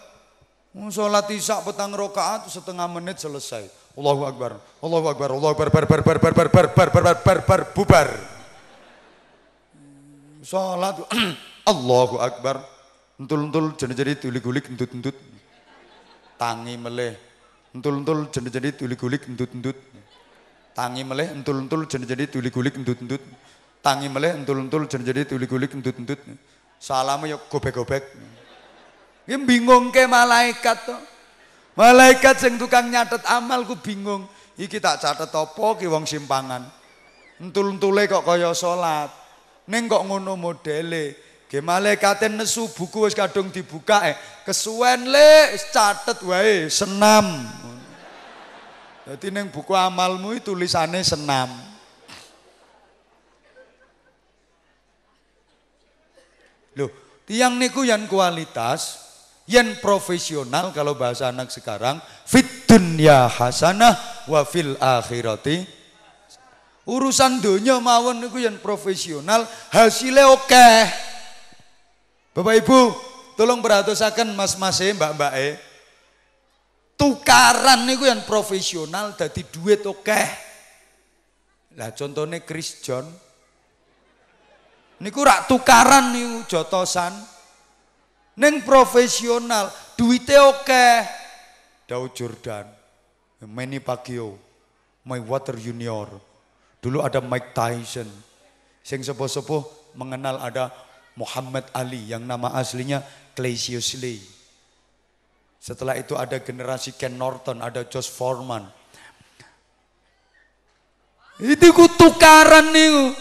Sholat isak petang rokaat setengah menit selesai. Allahu Akbar, Allahu Akbar, Allahu Akbar, bar, bar, bar, bar, bar, bar, bar, bar, bar, bar, bubar. Sholat, Allahu Akbar, entul-entul jadi-jadi tulik tulik entut-entut. Tangi meleh, entul-entul jadi-jadi tulik tulik entut-entut. Tangi meleh, entul-entul jadi-jadi tulik tulik entut-entut. Tangi meleh, entul-entul jadi-jadi tulik tulik entut-entut. Salamnya yuk gobek-gobek. Ya bingung ke malaikat to. Malaikat sing tukang nyatet amal bingung. Iki tak catet apa ki wong simpangan. Entul-entule kok kaya salat. Ning kok ngono modele. Ge malaikate nesu buku wis kadung dibuka eh kesuwen le catet wae senam. Jadi neng buku amalmu itu tulisannya senam. Loh, tiang niku yang kualitas, yang profesional kalau bahasa anak sekarang fit dunya hasanah wa fil akhirati urusan dunia mawon niku yang profesional hasilnya oke Bapak Ibu tolong perhatikan mas-mas e mbak-mbak e tukaran niku yang profesional jadi duit oke lah contohnya Chris John niku rak tukaran niku jotosan Neng profesional, duite oke. Daud Jordan, Manny Pacquiao, Water Junior. Dulu ada Mike Tyson. Sing sepo-sepo mengenal ada Muhammad Ali yang nama aslinya Clausius Lee. Setelah itu ada generasi Ken Norton, ada Josh Foreman. Itu ku tukaran nih,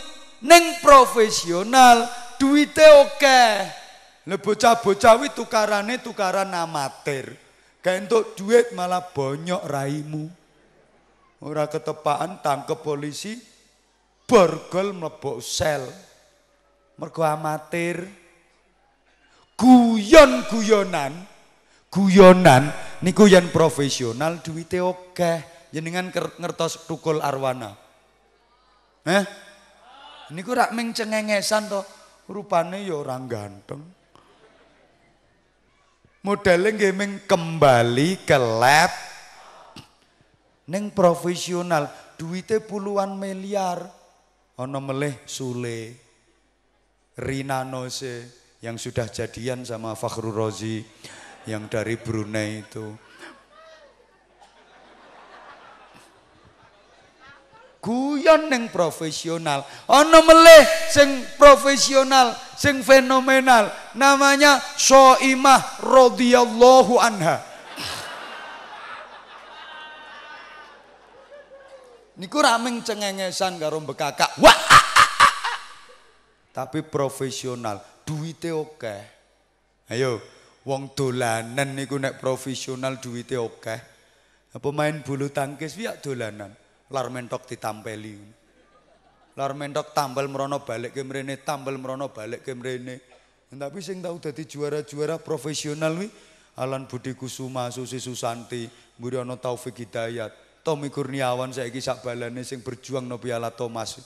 neng profesional, duitnya oke. Lho bocah-bocah wi tukarane tukaran amatir. Kayak untuk duit malah bonyok raimu. Ora ketepaan tangkep polisi borgol mlebok sel. Mergo amatir. Guyon-guyonan, guyonan niku guyon profesional duwite akeh. Jenengan ngertos tukul arwana. Eh? Niku rak ming cengengesan to. Rupane ya orang ganteng. Modalnya gaming kembali ke lab. Neng profesional, duitnya puluhan miliar. Ono meleh Sule, Rina Nose, yang sudah jadian sama Fakhru Rozi, yang dari Brunei itu. guyon yang profesional. Ono meleh sing profesional, sing fenomenal. Namanya Soimah radhiyallahu anha. Niku rameng cengengesan karo bekakak. Wah. Tapi profesional, duwite oke. Ayo, wong dolanan niku nek profesional duwite oke. Pemain bulu tangkis piye dolanan? lar mentok ditampeli. Lar mentok tambal merono balik ke mrene, tambal merono balik ke mrene. Tapi sing tau dadi juara-juara profesional wi Alan Budi Kusuma, Susi Susanti, Muryono Taufik Hidayat, Tommy Kurniawan saya kisah balane sing berjuang no Piala Thomas.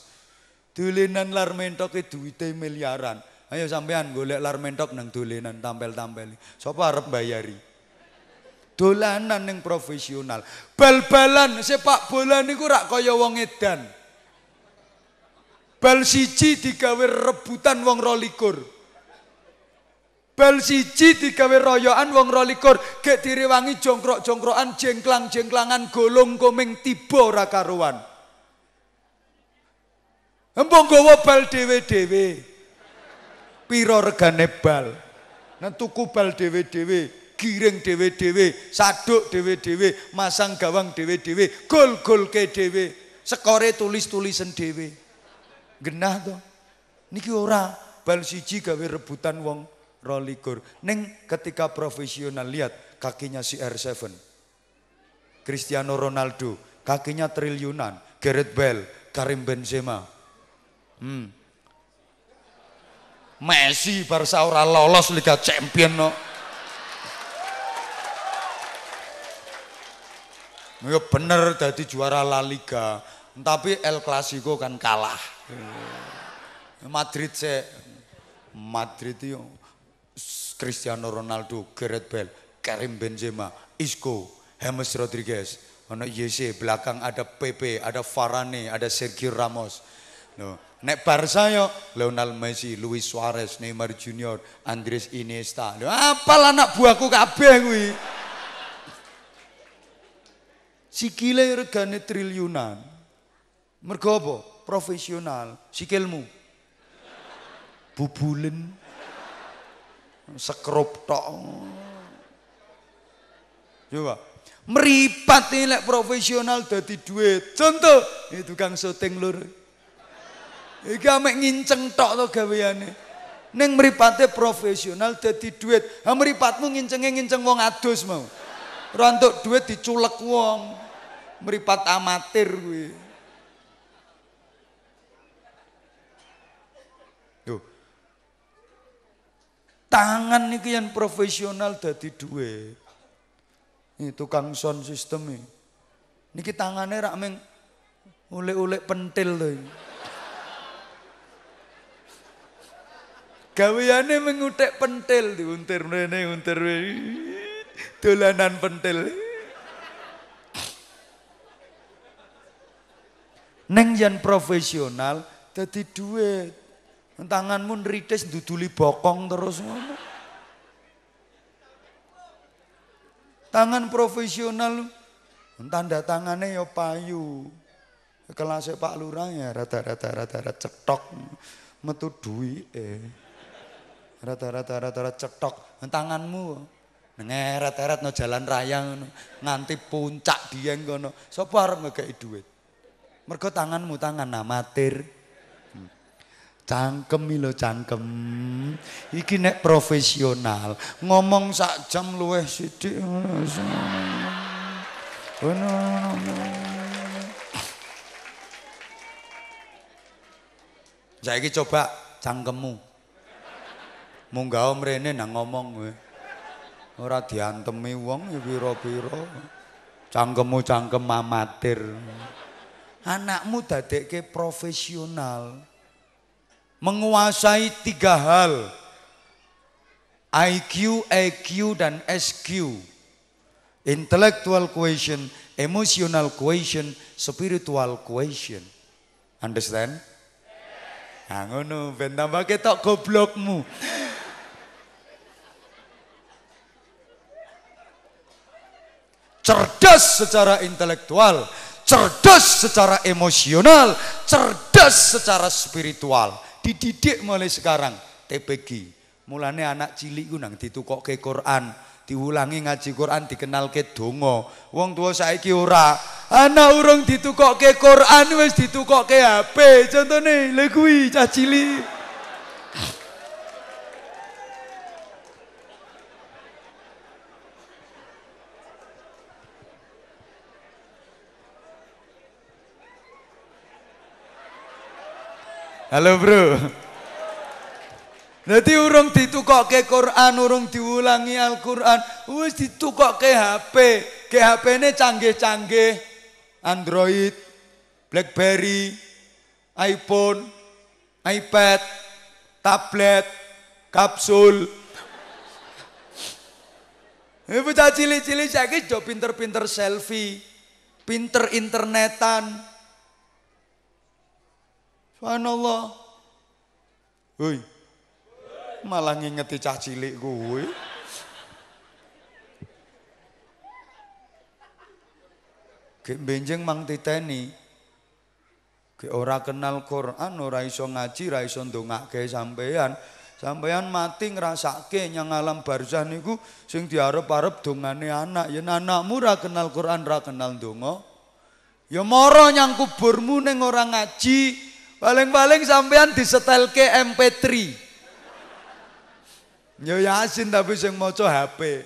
dulinan lar mentok e duite miliaran. Ayo sampean golek lar mentok nang dulinan tampil tampil sapa arep bayari? dolanan yang profesional bal-balan sepak bola ini kurak kaya wong edan bal siji digawe rebutan wong rolikur bal siji digawe royoan wong rolikur gak direwangi jongkrok-jongkroan jengklang-jengklangan golong koming tiba rakaruan Embung gowo bal dhewe-dhewe. Pira regane bal? Nek tuku bal dhewe-dhewe giring dewe-dewe, saduk dewe-dewe, masang gawang dewe-dewe, gol gol ke dewe, sekore tulis tulisan dewe. Genah to. Niki ora bal siji gawe rebutan wong rolikur. neng ketika profesional lihat kakinya si R7. Cristiano Ronaldo kakinya triliunan. Gareth Bale, Karim Benzema. Hmm. Messi Barca ora lolos Liga Champion no. Ya bener jadi juara La Liga. Tapi El Clasico kan kalah. Hmm. Madrid se Madrid itu Cristiano Ronaldo, Gareth Bale, Karim Benzema, Isco, James Rodriguez, ono YC, e, belakang ada PP, ada Varane, ada Sergio Ramos. No. Nek Barca yo Lionel Messi, Luis Suarez, Neymar Junior, Andres Iniesta. Noh, apalah anak buahku kabeh kuwi. Sikile regane triliunan. Mergo apa? Profesional, sikilmu. Bubulen. Sekrup tok. Coba. Meripat profesional dadi duit. Contoh, itu kang syuting lur. Iki amek nginceng tok to gaweane. Neng meripate profesional dadi duit. Ha meripatmu ngincenge nginceng wong adus mau. Rontok duit diculek wong meripat amatir kuwi. Yo. Tangan ini yang profesional dadi duwe. Ini tukang sound system ini. Niki tangannya rak meng ulik-ulik pentil to. Gaweane mengutek pentil diuntir mrene untir dolanan pentil. Neng jan profesional dadi duit. Tanganmu nritis duduli bokong terus ngono. Tangan profesional tanda tangannya ya payu. Kelasnya Pak Lurah ya rata-rata rata-rata cetok metu duit eh. Rata-rata rata-rata cetok tanganmu ngeret-eret no jalan raya nganti puncak dieng ngono sapa arep ngekeki Mergo tanganmu tangan amatir. Cangkem lho cangkem. Iki nek profesional ngomong sak jam luweh sithik ngono. Ngono. Saiki coba cangkemmu. Munggah mrene nang ngomong kowe. Ora diantemi wong ya pira-pira. Cangkemmu cangkem amatir. Anakmu ke profesional. Menguasai tiga hal. IQ, EQ, dan SQ. Intellectual question, emotional question, spiritual question. Understand? Nah ngono, ben tambah ketok goblokmu. cerdas secara intelektual, cerdas secara emosional, cerdas secara spiritual. Dididik mulai sekarang TPG. Mulane anak cilik ku nang ke Quran, diulangi ngaji Quran ke dongo, Wong tua saiki ora. Anak urung ke Quran tukok ke HP. Contoh nih, kuwi cah cilik. Halo bro. Nanti urung ditukok ke Quran, urung diulangi Al-Quran. Wih ditukok ke HP. Ke HP ini canggih-canggih. Android, Blackberry, iPhone, iPad, tablet, kapsul. Ibu eh, cilik-cilik saya pinter-pinter selfie, pinter internetan, Subhanallah. Woi. Malah ngingeti cah cilik kuwi. Ki benjing mang titeni. Ki ora kenal Quran, ora iso ngaji, ora iso ndongake sampean. Sampeyan mati ngrasake nyang alam barzah niku sing diarep-arep dongane anak, yen anakmu ora kenal Quran, ora kenal donga, ya mara nyang kuburmu ning ora ngaji, Paling-paling sampean disetel ke MP3. Yo yasin tapi sing maca HP.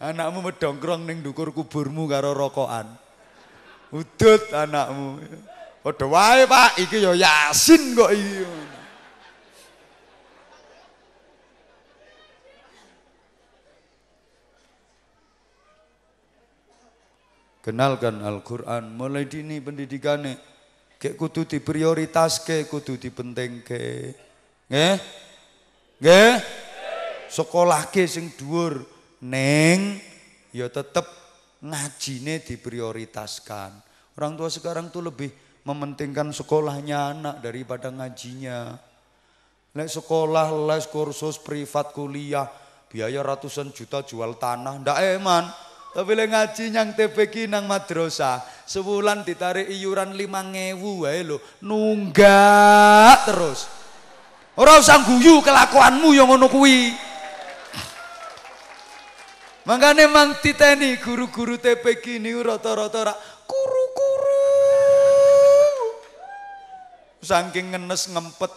Anakmu medongkrong ning dukur kuburmu karo rokokan. Udut anakmu. Padha wae, Pak, iki yo yasin kok iki. Kenalkan Al-Quran mulai dini pendidikannya Gek kudu penting, kudu dipentingke. Nggih? sekolah ke sing dhuwur neng, ya tetep ngajine diprioritaskan. Orang tua sekarang tuh lebih mementingkan sekolahnya anak daripada ngajinya. Lek sekolah, les kursus privat kuliah, biaya ratusan juta jual tanah, ndak eman. tapi le ngaji nyang TPK nang madrasah Sewulan ditarik iuran lima ngewu wae lo nunggak terus ora usah guyu kelakuanmu yang ngono kuwi makanya mang titeni guru-guru TPK ini rata-rata rak kuru-kuru saking ngenes ngempet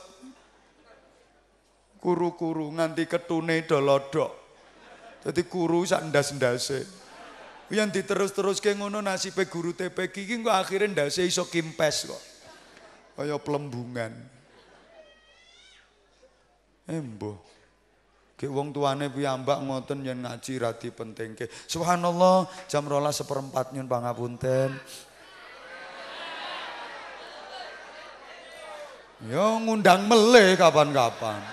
kuru-kuru nganti ketune dolodok jadi kuru sak ndas-ndase Yang diterus terus ke ngono nasibe guru TPG iki kok akhire ndase iso kimpes kok. Kaya pelembungan. embo. Eh, ke wong tuane piyambak ngoten yang ngaji penting ke Subhanallah, jam rola seperempat nyun pangapunten. Yo ngundang mele kapan-kapan.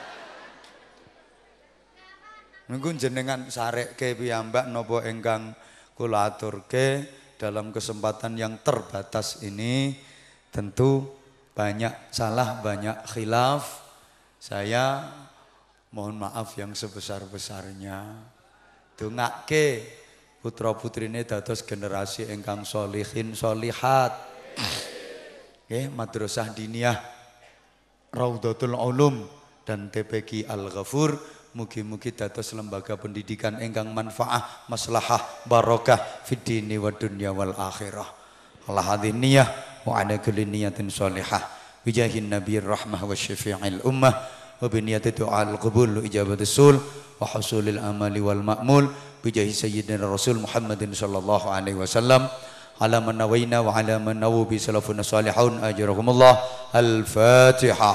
Nunggu jenengan ke piyambak nopo enggang kula aturke dalam kesempatan yang terbatas ini tentu banyak salah, banyak khilaf. Saya mohon maaf yang sebesar-besarnya. ke putra putrine dados generasi Engkang solihin solihat. Oke, madrasah diniyah Raudatul Ulum dan TPQ Al-Ghafur Mugi-mugi dados lembaga pendidikan enggang manfaah, maslahah, barokah fid dini wa dunya wal akhirah. Allah hadhihi niyah wa ala kulli niyatin shalihah. Bijahin nabiyir rahmah wa syafi'il ummah wa bi niyati du'al qabul ijabatis sul wa husulil amali wal ma'mul bijahi sayyidina rasul Muhammadin sallallahu alaihi wasallam. ala من نوينا وعلى من salafun بسلفنا الصالحون أجرهم الله الفاتحة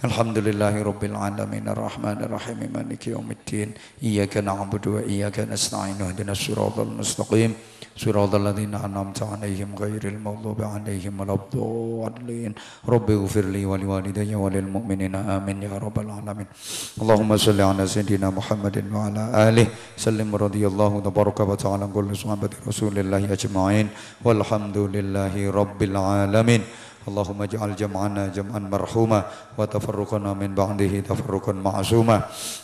الحمد لله رب العالمين الرحمن الرحيم مالك يوم الدين إياك نعبد وإياك نستعين اهدنا الصراط المستقيم صراط الذين أنعمت عليهم غير المغضوب عليهم ولا الضالين رب اغفر لي ولوالدي وللمؤمنين آمين يا رب العالمين اللهم صل على سيدنا محمد وعلى آله سلم رضي الله تبارك وتعالى كل صحابة رسول الله أجمعين والحمد لله رب العالمين اللهم اجعل جمعنا جمعا مرحوما وتفرقنا من بعده تفرقا معصوما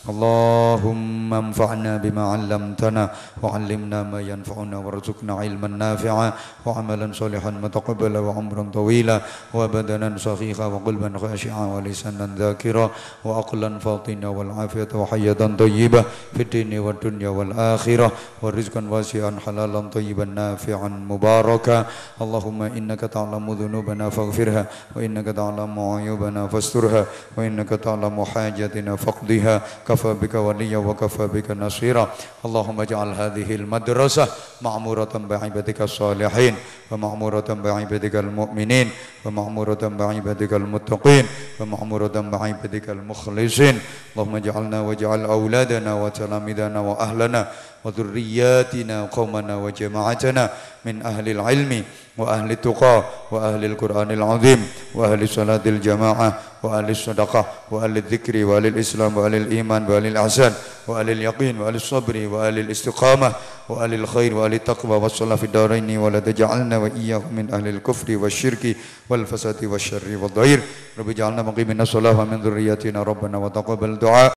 اللهم انفعنا بما علمتنا وعلمنا ما ينفعنا وارزقنا علما نافعا وعملا صالحا متقبلا وعمرا طويلا وبدنا صحيحا وقلبا خاشعا ولسانا ذاكرا وعقلا فاطنا والعافية وحياة طيبة في الدين والدنيا والآخرة ورزقا واسعا حلالا طيبا نافعا مباركا اللهم إنك تعلم ذنوبنا فغفر فاغفرها وإنك تعلم عيوبنا فاسترها وإنك تعلم حاجتنا فاقضها كفى بك وليا وكفى بك نصيرا اللهم اجعل هذه المدرسة معمورة بعبادك الصالحين ومعمورة بعبادك المؤمنين ومعمورة بعبادك المتقين ومعمورة بعبادك المخلصين اللهم اجعلنا واجعل أولادنا وتلامذنا وأهلنا وذرياتنا وقومنا وجماعتنا من أهل العلم وأهل التقى وأهل القرآن العظيم وأهل صلاة الجماعة وأهل الصدقة وأهل الذكر وأهل الإسلام وأهل الإيمان وأهل الأحسان وأهل اليقين وأهل الصبر وأهل الاستقامة وأهل الخير وأهل التقوى والصلاة في الدارين ولا تجعلنا وإياهم من أهل الكفر والشرك والفساد والشر والضير رب اجعلنا مقيمين الصلاة ومن ذريتنا ربنا وتقبل دعاء